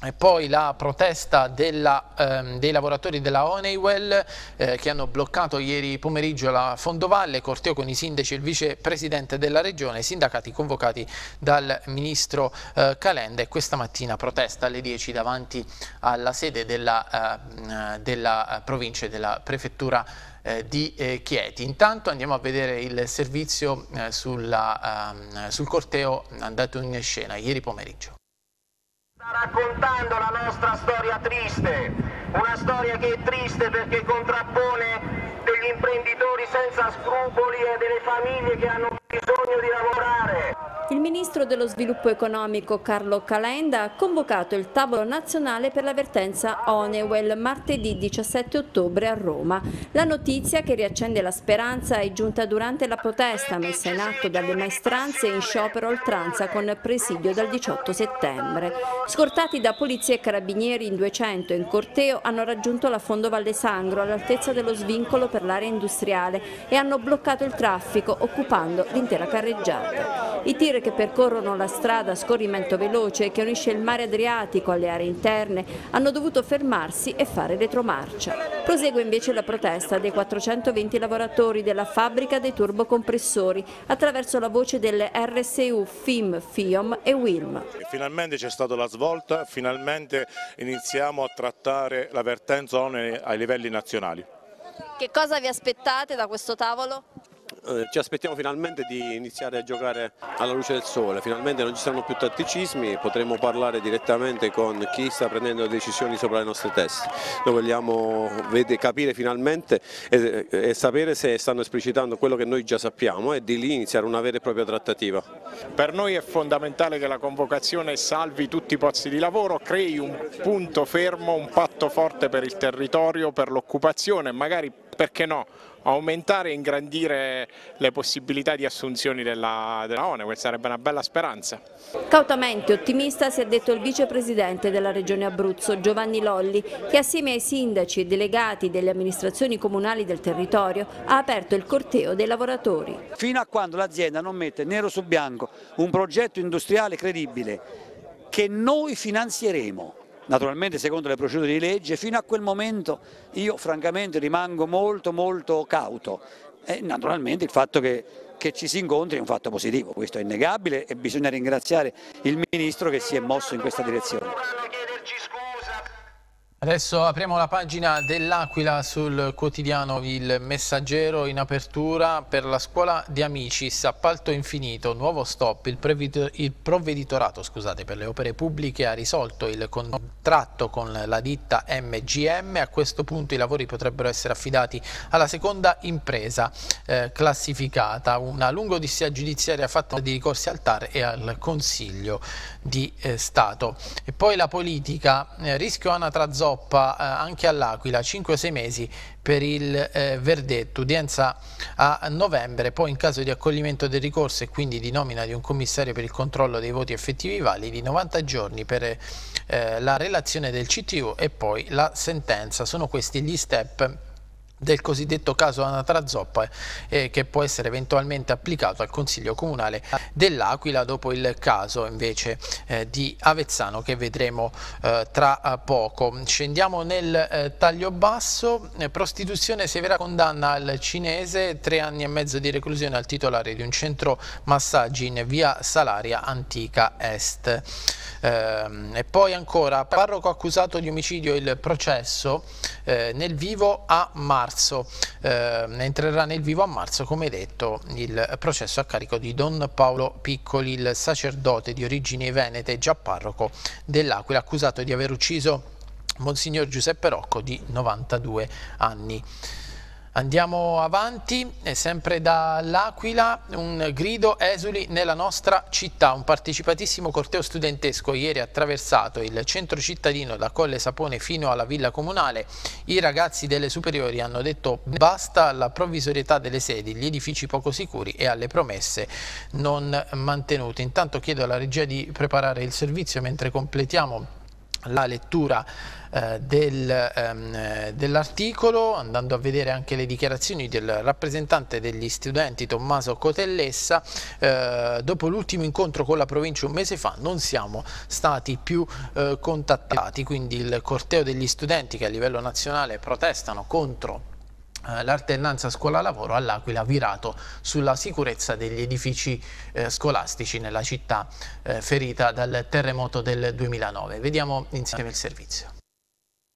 E poi la protesta della, ehm, dei lavoratori della Honeywell eh, che hanno bloccato ieri pomeriggio la Fondovalle, corteo con i sindaci e il vicepresidente della regione, sindacati convocati dal ministro eh, Calenda e questa mattina protesta alle 10 davanti alla sede della, eh, della provincia e della prefettura eh, di eh, Chieti. Intanto andiamo a vedere il servizio eh, sulla, ehm, sul corteo andato in scena ieri pomeriggio raccontando la nostra storia triste, una storia che è triste perché contrappone degli imprenditori senza scrupoli e delle famiglie che hanno bisogno di lavorare. Il ministro dello sviluppo economico Carlo Calenda ha convocato il tavolo nazionale per l'avvertenza Onewell martedì 17 ottobre a Roma. La notizia che riaccende la speranza è giunta durante la protesta messa in atto dalle maestranze in sciopero oltranza con presidio dal 18 settembre. Scortati da polizia e carabinieri in 200 in corteo hanno raggiunto la Fondo Valle Sangro all'altezza dello svincolo per l'area industriale e hanno bloccato il traffico occupando l'intera carreggiata. I tir che percorrono la strada a scorrimento veloce che unisce il mare Adriatico alle aree interne hanno dovuto fermarsi e fare retromarcia. Prosegue invece la protesta dei 420 lavoratori della fabbrica dei turbocompressori attraverso la voce delle RSU, FIM, FIOM e WILM. Finalmente c'è stata la svolta, finalmente iniziamo a trattare la vertenza ai livelli nazionali. Che cosa vi aspettate da questo tavolo? Eh, ci aspettiamo finalmente di iniziare a giocare alla luce del sole, finalmente non ci saranno più tatticismi, potremo parlare direttamente con chi sta prendendo decisioni sopra le nostre teste. Noi vogliamo capire finalmente e, eh, eh, e sapere se stanno esplicitando quello che noi già sappiamo e di lì iniziare una vera e propria trattativa. Per noi è fondamentale che la convocazione salvi tutti i posti di lavoro, crei un punto fermo, un patto forte per il territorio, per l'occupazione, magari perché no aumentare e ingrandire le possibilità di assunzioni della, della ONE, questa sarebbe una bella speranza. Cautamente ottimista si è detto il vicepresidente della Regione Abruzzo, Giovanni Lolli, che assieme ai sindaci e delegati delle amministrazioni comunali del territorio ha aperto il corteo dei lavoratori. Fino a quando l'azienda non mette nero su bianco un progetto industriale credibile che noi finanzieremo naturalmente secondo le procedure di legge, fino a quel momento io francamente rimango molto molto cauto e naturalmente il fatto che, che ci si incontri è un fatto positivo, questo è innegabile e bisogna ringraziare il Ministro che si è mosso in questa direzione. Adesso apriamo la pagina dell'Aquila sul quotidiano Il Messaggero in apertura per la scuola di Amicis, appalto infinito, nuovo stop, il, il provveditorato scusate, per le opere pubbliche ha risolto il contratto con la ditta MGM, a questo punto i lavori potrebbero essere affidati alla seconda impresa eh, classificata, una lunga dissia giudiziaria fatta di ricorsi al TAR e al Consiglio di eh, Stato. E poi la politica, eh, rischio anatrazzo stoppa eh, anche all'Aquila, 5-6 mesi per il eh, verdetto, udienza a novembre, poi in caso di accoglimento del ricorso e quindi di nomina di un commissario per il controllo dei voti effettivi validi, 90 giorni per eh, la relazione del CTU e poi la sentenza. Sono questi gli step del cosiddetto caso Anatra Zoppa eh, che può essere eventualmente applicato al Consiglio Comunale dell'Aquila dopo il caso invece eh, di Avezzano che vedremo eh, tra eh, poco. Scendiamo nel eh, taglio basso, eh, prostituzione severa condanna al cinese, tre anni e mezzo di reclusione al titolare di un centro massaggi in via Salaria Antica Est. Ehm, e poi ancora, parroco accusato di omicidio il processo nel vivo a Marco marzo, eh, entrerà nel vivo a marzo, come detto, il processo a carico di Don Paolo Piccoli, il sacerdote di origini venete e già parroco dell'Aquila, accusato di aver ucciso Monsignor Giuseppe Rocco di 92 anni. Andiamo avanti, è sempre dall'Aquila, un grido esuli nella nostra città, un partecipatissimo corteo studentesco ieri ha attraversato il centro cittadino da Colle Sapone fino alla Villa Comunale, i ragazzi delle superiori hanno detto basta alla provvisorietà delle sedi, gli edifici poco sicuri e alle promesse non mantenute. Intanto chiedo alla regia di preparare il servizio mentre completiamo la lettura eh, del, ehm, dell'articolo, andando a vedere anche le dichiarazioni del rappresentante degli studenti Tommaso Cotellessa, eh, dopo l'ultimo incontro con la provincia un mese fa non siamo stati più eh, contattati, quindi il corteo degli studenti che a livello nazionale protestano contro eh, l'alternanza scuola-lavoro all'Aquila ha virato sulla sicurezza degli edifici eh, scolastici nella città eh, ferita dal terremoto del 2009. Vediamo insieme il servizio.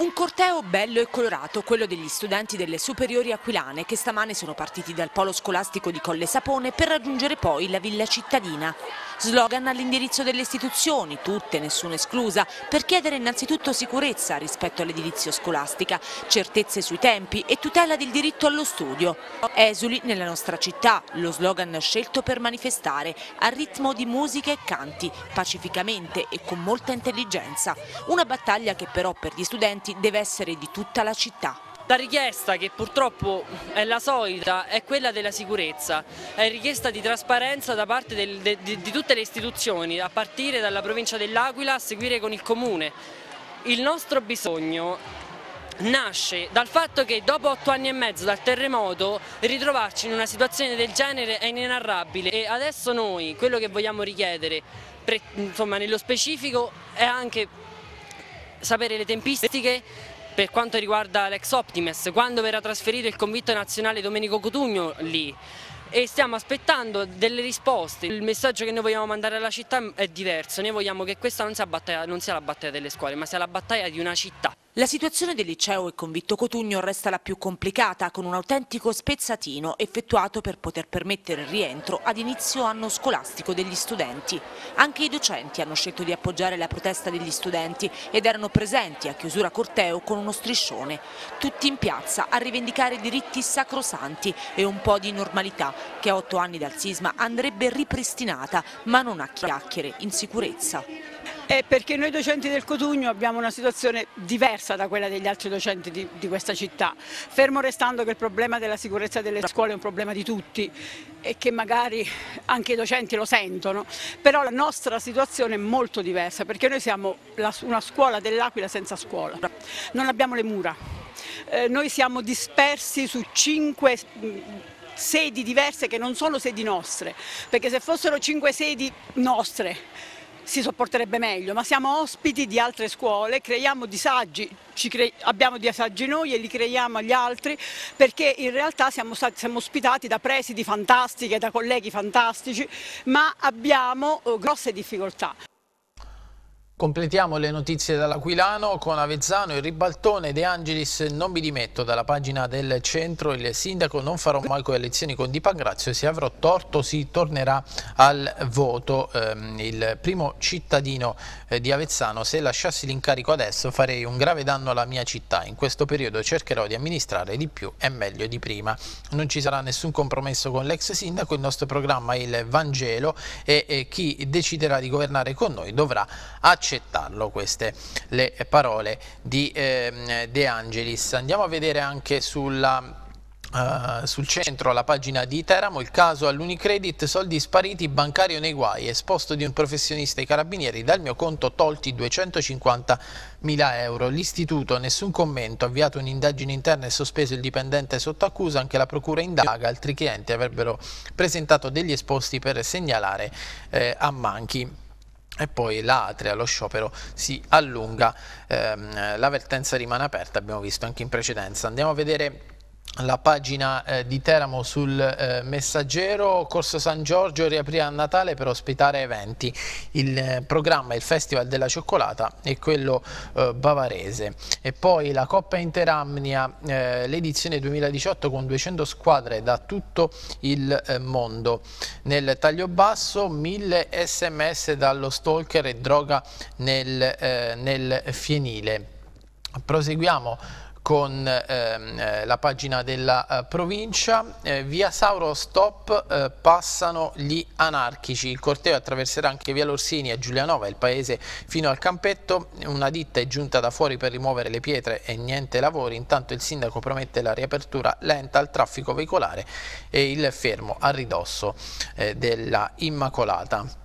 Un corteo bello e colorato, quello degli studenti delle superiori aquilane che stamane sono partiti dal polo scolastico di Colle Sapone per raggiungere poi la villa cittadina. Slogan all'indirizzo delle istituzioni, tutte, nessuna esclusa, per chiedere innanzitutto sicurezza rispetto all'edilizia scolastica, certezze sui tempi e tutela del diritto allo studio. Esuli nella nostra città, lo slogan scelto per manifestare a ritmo di musica e canti, pacificamente e con molta intelligenza. Una battaglia che però per gli studenti rifiuti deve essere di tutta la città. La richiesta che purtroppo è la solita è quella della sicurezza, è richiesta di trasparenza da parte del, de, di tutte le istituzioni, a partire dalla provincia dell'Aquila a seguire con il comune. Il nostro bisogno nasce dal fatto che dopo otto anni e mezzo dal terremoto ritrovarci in una situazione del genere è inenarrabile e adesso noi quello che vogliamo richiedere insomma, nello specifico è anche sapere le tempistiche per quanto riguarda l'ex Optimus, quando verrà trasferito il convitto nazionale Domenico Cotugno lì e stiamo aspettando delle risposte. Il messaggio che noi vogliamo mandare alla città è diverso, noi vogliamo che questa non sia, battaglia, non sia la battaglia delle scuole, ma sia la battaglia di una città. La situazione del liceo e con Vitto Cotugno resta la più complicata, con un autentico spezzatino effettuato per poter permettere il rientro ad inizio anno scolastico degli studenti. Anche i docenti hanno scelto di appoggiare la protesta degli studenti ed erano presenti a chiusura corteo con uno striscione. Tutti in piazza a rivendicare diritti sacrosanti e un po' di normalità che a otto anni dal sisma andrebbe ripristinata, ma non a chiacchiere, in sicurezza. È perché noi docenti del Cotugno abbiamo una situazione diversa da quella degli altri docenti di, di questa città, fermo restando che il problema della sicurezza delle scuole è un problema di tutti e che magari anche i docenti lo sentono, però la nostra situazione è molto diversa perché noi siamo la, una scuola dell'Aquila senza scuola, non abbiamo le mura, eh, noi siamo dispersi su cinque sedi diverse che non sono sedi nostre, perché se fossero cinque sedi nostre si sopporterebbe meglio, ma siamo ospiti di altre scuole, creiamo disagi, cre abbiamo disagi noi e li creiamo agli altri perché in realtà siamo, siamo ospitati da presidi fantastiche, da colleghi fantastici, ma abbiamo oh, grosse difficoltà. Completiamo le notizie dall'Aquilano con Avezzano, il ribaltone De Angelis non mi dimetto dalla pagina del centro, il sindaco non farò mai coalizioni con Di Pangrazio, se avrò torto si tornerà al voto, ehm, il primo cittadino eh, di Avezzano, se lasciassi l'incarico adesso farei un grave danno alla mia città, in questo periodo cercherò di amministrare di più e meglio di prima, non ci sarà nessun compromesso con l'ex sindaco, il nostro programma è il Vangelo e eh, chi deciderà di governare con noi dovrà accettare accettarlo. Queste le parole di eh, De Angelis. Andiamo a vedere anche sulla Uh, sul centro alla pagina di Teramo il caso all'Unicredit, soldi spariti, bancario nei guai, esposto di un professionista ai carabinieri, dal mio conto tolti 250 mila euro. L'istituto, nessun commento, avviato un'indagine interna e sospeso il dipendente sotto accusa, anche la procura indaga, altri clienti avrebbero presentato degli esposti per segnalare eh, a Manchi e poi l'Atria, lo sciopero si allunga, ehm, l'avvertenza rimane aperta, abbiamo visto anche in precedenza. Andiamo a vedere la pagina eh, di Teramo sul eh, Messaggero, Corso San Giorgio riaprirà a Natale per ospitare eventi. Il eh, programma il Festival della Cioccolata e quello eh, bavarese. E poi la Coppa Interamnia, eh, l'edizione 2018 con 200 squadre da tutto il eh, mondo. Nel taglio basso 1000 sms dallo stalker e droga nel, nel fienile. Proseguiamo con ehm, eh, la pagina della eh, provincia. Eh, via Sauro Stop eh, passano gli anarchici. Il corteo attraverserà anche via Lorsini e Giulianova, il paese fino al campetto. Una ditta è giunta da fuori per rimuovere le pietre e niente lavori. Intanto il sindaco promette la riapertura lenta al traffico veicolare e il fermo a ridosso eh, della Immacolata.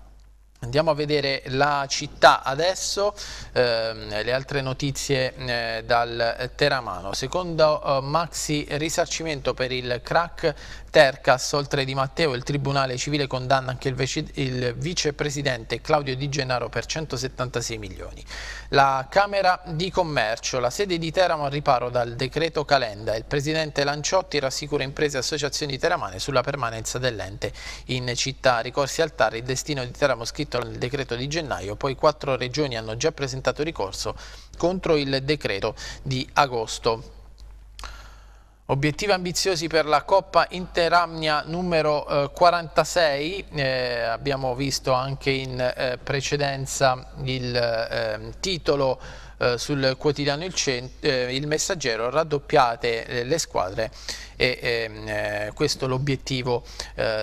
Andiamo a vedere la città adesso, eh, le altre notizie eh, dal Teramano. Secondo eh, maxi risarcimento per il crack Tercas, oltre di Matteo, il Tribunale Civile condanna anche il, vice, il vicepresidente Claudio Di Gennaro per 176 milioni. La Camera di Commercio, la sede di Teramo al riparo dal decreto Calenda. Il presidente Lanciotti rassicura imprese e associazioni teramane sulla permanenza dell'ente in città. Ricorsi al TAR, il destino di Teramo scritto nel decreto di gennaio, poi quattro regioni hanno già presentato ricorso contro il decreto di agosto. Obiettivi ambiziosi per la Coppa Interamnia numero eh, 46, eh, abbiamo visto anche in eh, precedenza il ehm, titolo eh, sul quotidiano il, eh, il, Messaggero, raddoppiate eh, le squadre e ehm, questo è l'obiettivo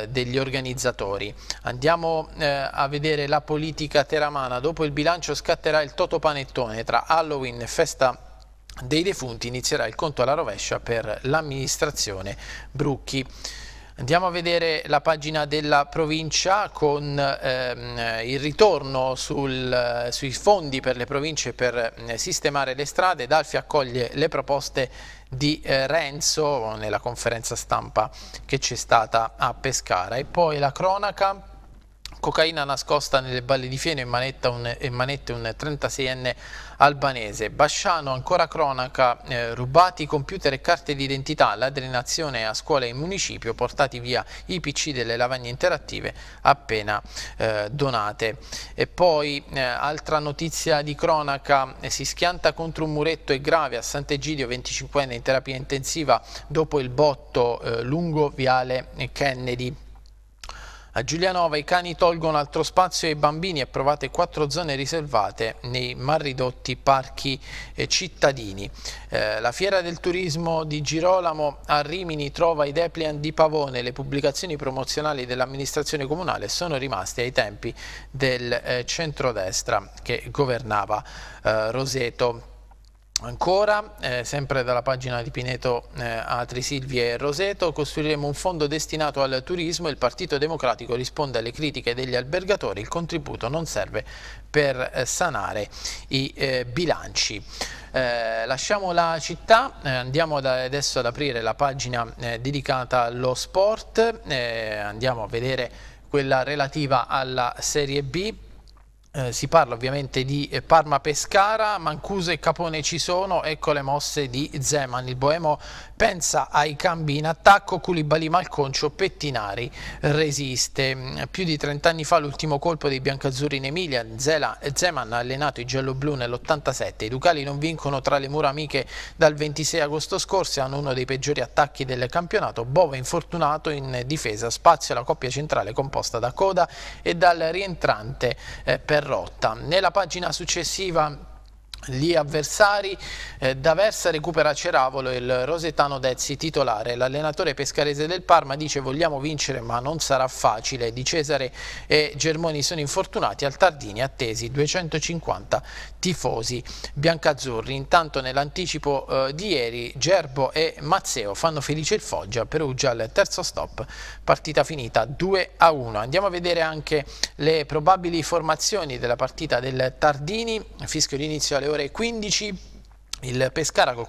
degli organizzatori. Andiamo a vedere la politica teramana, dopo il bilancio scatterà il Toto Panettone tra Halloween, e festa dei defunti inizierà il conto alla rovescia per l'amministrazione Brucchi. Andiamo a vedere la pagina della provincia con ehm, il ritorno sul, sui fondi per le province per eh, sistemare le strade. Dalfi accoglie le proposte di eh, Renzo nella conferenza stampa che c'è stata a Pescara. E poi la cronaca cocaina nascosta nelle balle di fieno e manetta un, e manette un 36enne albanese. Basciano, ancora cronaca, eh, rubati computer e carte d'identità, ladrinazione a scuola e municipio, portati via i PC delle lavagne interattive appena eh, donate. E poi eh, altra notizia di cronaca, eh, si schianta contro un muretto e grave a Sant'Egidio, 25enne in terapia intensiva dopo il botto eh, lungo viale Kennedy. A Giulianova i cani tolgono altro spazio ai bambini e provate quattro zone riservate nei marridotti parchi eh, cittadini. Eh, la fiera del turismo di Girolamo a Rimini trova i depliant di Pavone. Le pubblicazioni promozionali dell'amministrazione comunale sono rimaste ai tempi del eh, centrodestra che governava eh, Roseto. Ancora, eh, sempre dalla pagina di Pineto eh, a Trisilvia e Roseto, costruiremo un fondo destinato al turismo e il Partito Democratico risponde alle critiche degli albergatori, il contributo non serve per eh, sanare i eh, bilanci. Eh, lasciamo la città, eh, andiamo adesso ad aprire la pagina dedicata allo sport, andiamo a vedere quella relativa alla Serie B eh, si parla ovviamente di eh, Parma-Pescara, Mancuso e Capone ci sono, ecco le mosse di Zeman, il Boemo pensa ai cambi in attacco, Culibali Malconcio, Pettinari resiste. Mm, più di 30 anni fa l'ultimo colpo dei biancazzurri in Emilia, Zela, Zeman ha allenato i gialloblu nell'87, i Ducali non vincono tra le mura amiche dal 26 agosto scorso, hanno uno dei peggiori attacchi del campionato, Bove infortunato in difesa, spazio alla coppia centrale composta da Coda e dal rientrante eh, per rotta. Nella pagina successiva gli avversari, eh, D'Aversa recupera Ceravolo e il Rosetano Dezzi titolare, l'allenatore pescarese del Parma dice vogliamo vincere ma non sarà facile, Di Cesare e Germoni sono infortunati, al Tardini attesi 250 tifosi biancazzurri. Intanto nell'anticipo eh, di ieri Gerbo e Mazzeo fanno felice il Foggia, Perugia al terzo stop, partita finita 2 a 1. Andiamo a vedere anche le probabili formazioni della partita del Tardini, fischio di inizio alle ore 15, il Pescara col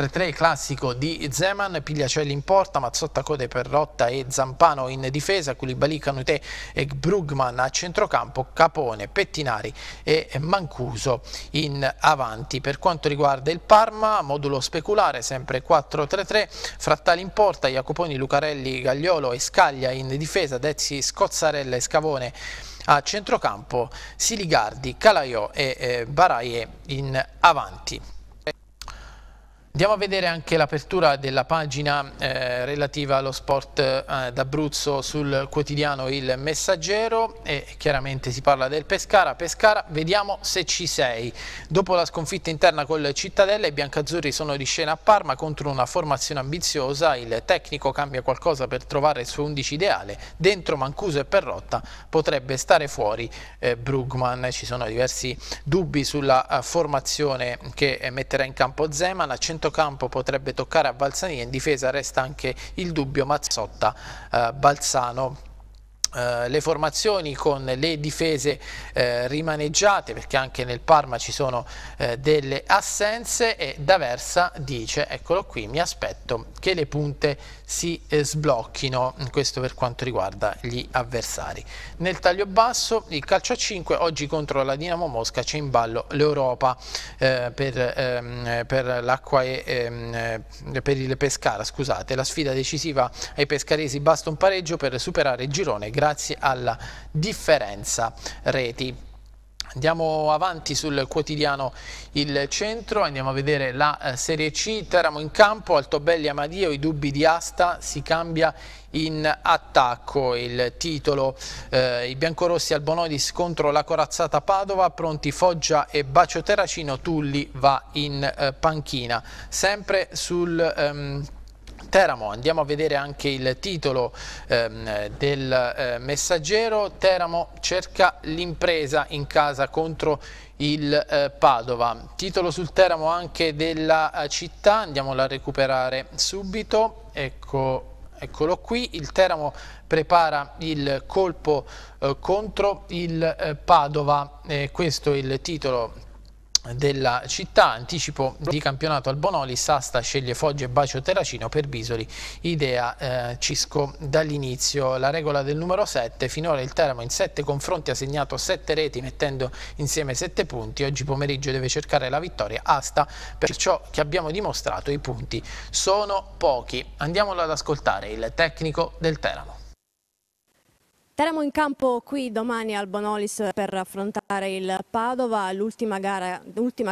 4-3-3 classico di Zeman, Pigliacelli in porta, Mazzotta Code per Rotta e Zampano in difesa, Culibali, Canute e Brugman a centrocampo, Capone, Pettinari e Mancuso in avanti. Per quanto riguarda il Parma, modulo speculare, sempre 4-3-3, Frattali in porta, Jacoponi, Lucarelli, Gagliolo e Scaglia in difesa, Dezzi, Scozzarella e Scavone a centrocampo, Siligardi, Calaiò e eh, Baraie in avanti. Andiamo a vedere anche l'apertura della pagina eh, relativa allo sport eh, d'Abruzzo sul quotidiano Il Messaggero e chiaramente si parla del Pescara. Pescara, vediamo se ci sei. Dopo la sconfitta interna col Cittadella i biancazzurri sono di scena a Parma contro una formazione ambiziosa. Il tecnico cambia qualcosa per trovare il suo 11 ideale. Dentro Mancuso e Perrotta potrebbe stare fuori eh, Brugman. Ci sono diversi dubbi sulla eh, formazione che eh, metterà in campo Zeman. A centrocampo potrebbe toccare a e in difesa resta anche il dubbio Mazzotta-Balsano. Eh, uh, eh, le formazioni con le difese uh, rimaneggiate perché anche nel Parma ci sono uh, delle assenze e D'Aversa dice eccolo qui mi aspetto che le punte si eh, sblocchino, mm, questo per quanto riguarda gli avversari. Nel taglio basso il calcio a 5, oggi contro la Dinamo Mosca c'è in ballo l'Europa eh, per, ehm, per l'acqua e ehm, eh, per il Pescara, scusate, la sfida decisiva ai pescaresi basta un pareggio per superare il girone grazie alla differenza reti. Andiamo avanti sul quotidiano Il Centro, andiamo a vedere la eh, Serie C, Teramo in campo, Altobelli Amadio, i dubbi di Asta, si cambia in attacco il titolo eh, i biancorossi al Bonodis contro la corazzata Padova pronti Foggia e Bacio Terracino Tulli va in eh, panchina sempre sul ehm, Teramo. Andiamo a vedere anche il titolo ehm, del eh, messaggero. Teramo cerca l'impresa in casa contro il eh, Padova. Titolo sul Teramo anche della eh, città, andiamola a recuperare subito. Ecco Eccolo qui, il Teramo prepara il colpo eh, contro il eh, Padova, eh, questo è il titolo della città, anticipo di campionato al Bonoli, Sasta sceglie Foggia e Bacio Terracino per Bisoli, idea eh, Cisco dall'inizio, la regola del numero 7, finora il Teramo in 7 confronti ha segnato 7 reti mettendo insieme 7 punti, oggi pomeriggio deve cercare la vittoria, Asta per ciò che abbiamo dimostrato i punti sono pochi, andiamolo ad ascoltare il tecnico del Teramo. Teramo in campo qui domani al Bonolis per affrontare il Padova, l'ultima gara,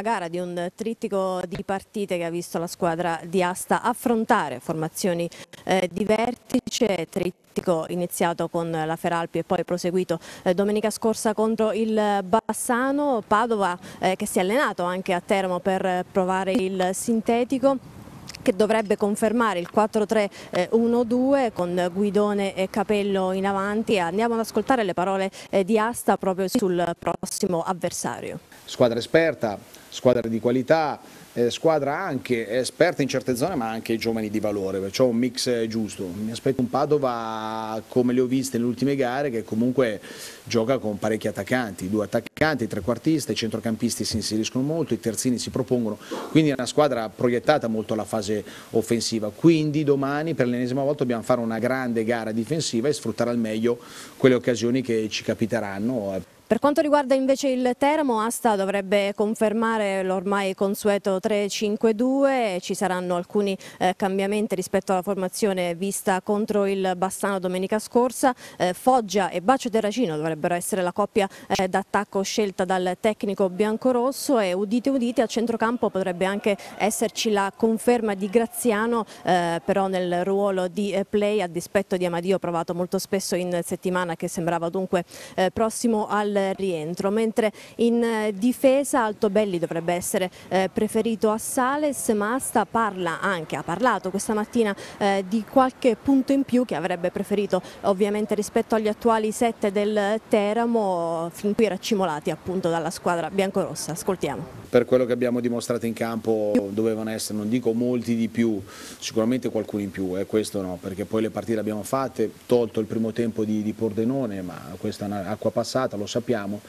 gara, di un trittico di partite che ha visto la squadra di Asta affrontare formazioni eh, di vertice, trittico iniziato con la Feralpi e poi proseguito eh, domenica scorsa contro il Bassano, Padova eh, che si è allenato anche a Teramo per provare il sintetico che dovrebbe confermare il 4-3-1-2 eh, con Guidone e Capello in avanti. Andiamo ad ascoltare le parole eh, di Asta proprio sul prossimo avversario. Squadra esperta, squadra di qualità, eh, squadra anche esperta in certe zone ma anche giovani di valore, perciò un mix giusto. Mi aspetto un Padova come le ho viste nelle ultime gare che comunque gioca con parecchi attaccanti, due attaccanti, tre quartisti, i centrocampisti si inseriscono molto, i terzini si propongono, quindi è una squadra proiettata molto alla fase offensiva, quindi domani per l'ennesima volta dobbiamo fare una grande gara difensiva e sfruttare al meglio quelle occasioni che ci capiteranno per quanto riguarda invece il Teramo, Asta dovrebbe confermare l'ormai consueto 3-5-2, ci saranno alcuni eh, cambiamenti rispetto alla formazione vista contro il Bassano domenica scorsa, eh, Foggia e Bacio Terracino dovrebbero essere la coppia eh, d'attacco scelta dal tecnico biancorosso e udite udite a centrocampo potrebbe anche esserci la conferma di Graziano eh, però nel ruolo di eh, play a dispetto di Amadio provato molto spesso in settimana che sembrava dunque eh, prossimo al rientro, mentre in eh, difesa Altobelli dovrebbe essere eh, preferito a Sales, ma Asta parla anche, ha parlato questa mattina eh, di qualche punto in più che avrebbe preferito ovviamente rispetto agli attuali sette del Teramo, fin qui raccimolati appunto dalla squadra biancorossa. Ascoltiamo. Per quello che abbiamo dimostrato in campo dovevano essere, non dico molti di più, sicuramente qualcuno in più, eh, questo no, perché poi le partite le abbiamo fatte, tolto il primo tempo di, di Pordenone, ma questa è un'acqua passata, lo sappiamo sappiamo.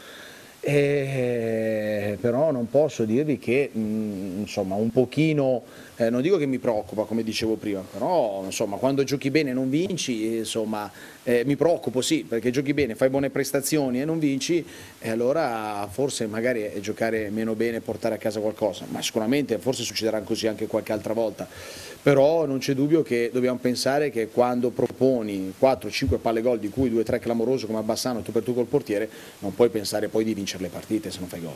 Eh, però non posso dirvi che mm, insomma un pochino eh, non dico che mi preoccupa come dicevo prima però insomma quando giochi bene e non vinci insomma eh, mi preoccupo sì perché giochi bene fai buone prestazioni e non vinci e allora forse magari giocare meno bene e portare a casa qualcosa ma sicuramente forse succederà così anche qualche altra volta però non c'è dubbio che dobbiamo pensare che quando proponi 4-5 palle gol di cui 2-3 clamoroso come a Bassano tu per tu col portiere non puoi pensare poi di vincere le partite se non fai gol.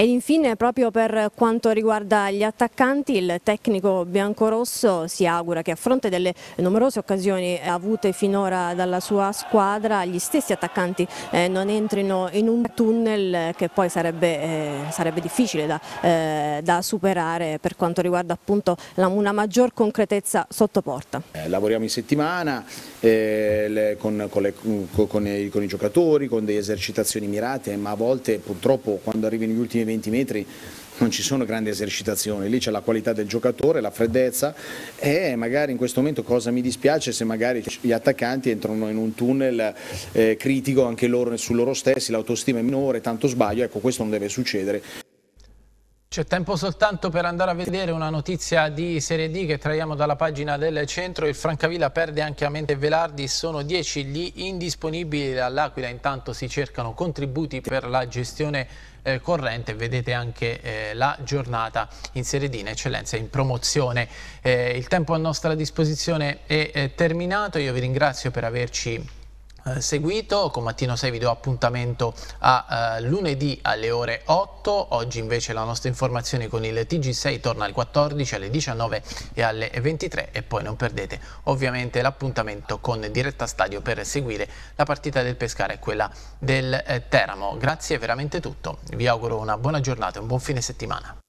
Ed infine proprio per quanto riguarda gli attaccanti il tecnico biancorosso si augura che a fronte delle numerose occasioni avute finora dalla sua squadra gli stessi attaccanti eh, non entrino in un tunnel che poi sarebbe, eh, sarebbe difficile da, eh, da, superare per quanto riguarda appunto la, una maggior concretezza sotto porta. Eh, lavoriamo in settimana eh, le, con, con, le, con, i, con i giocatori, con delle esercitazioni mirate ma a volte purtroppo quando arrivano gli ultimi 20 metri non ci sono grandi esercitazioni, lì c'è la qualità del giocatore, la freddezza e magari in questo momento cosa mi dispiace se magari gli attaccanti entrano in un tunnel eh, critico anche loro su loro stessi, l'autostima è minore, tanto sbaglio, ecco questo non deve succedere. C'è tempo soltanto per andare a vedere una notizia di Serie D che traiamo dalla pagina del centro. Il Francavilla perde anche a mente Velardi, sono 10 gli indisponibili all'Aquila. Intanto si cercano contributi per la gestione eh, corrente, vedete anche eh, la giornata in Serie D in eccellenza in promozione. Eh, il tempo a nostra disposizione è eh, terminato, io vi ringrazio per averci eh, seguito, con Mattino 6 vi do appuntamento a uh, lunedì alle ore 8, oggi invece la nostra informazione con il TG6 torna alle 14, alle 19 e alle 23 e poi non perdete ovviamente l'appuntamento con Diretta Stadio per seguire la partita del Pescara e quella del eh, Teramo. Grazie, veramente tutto, vi auguro una buona giornata e un buon fine settimana.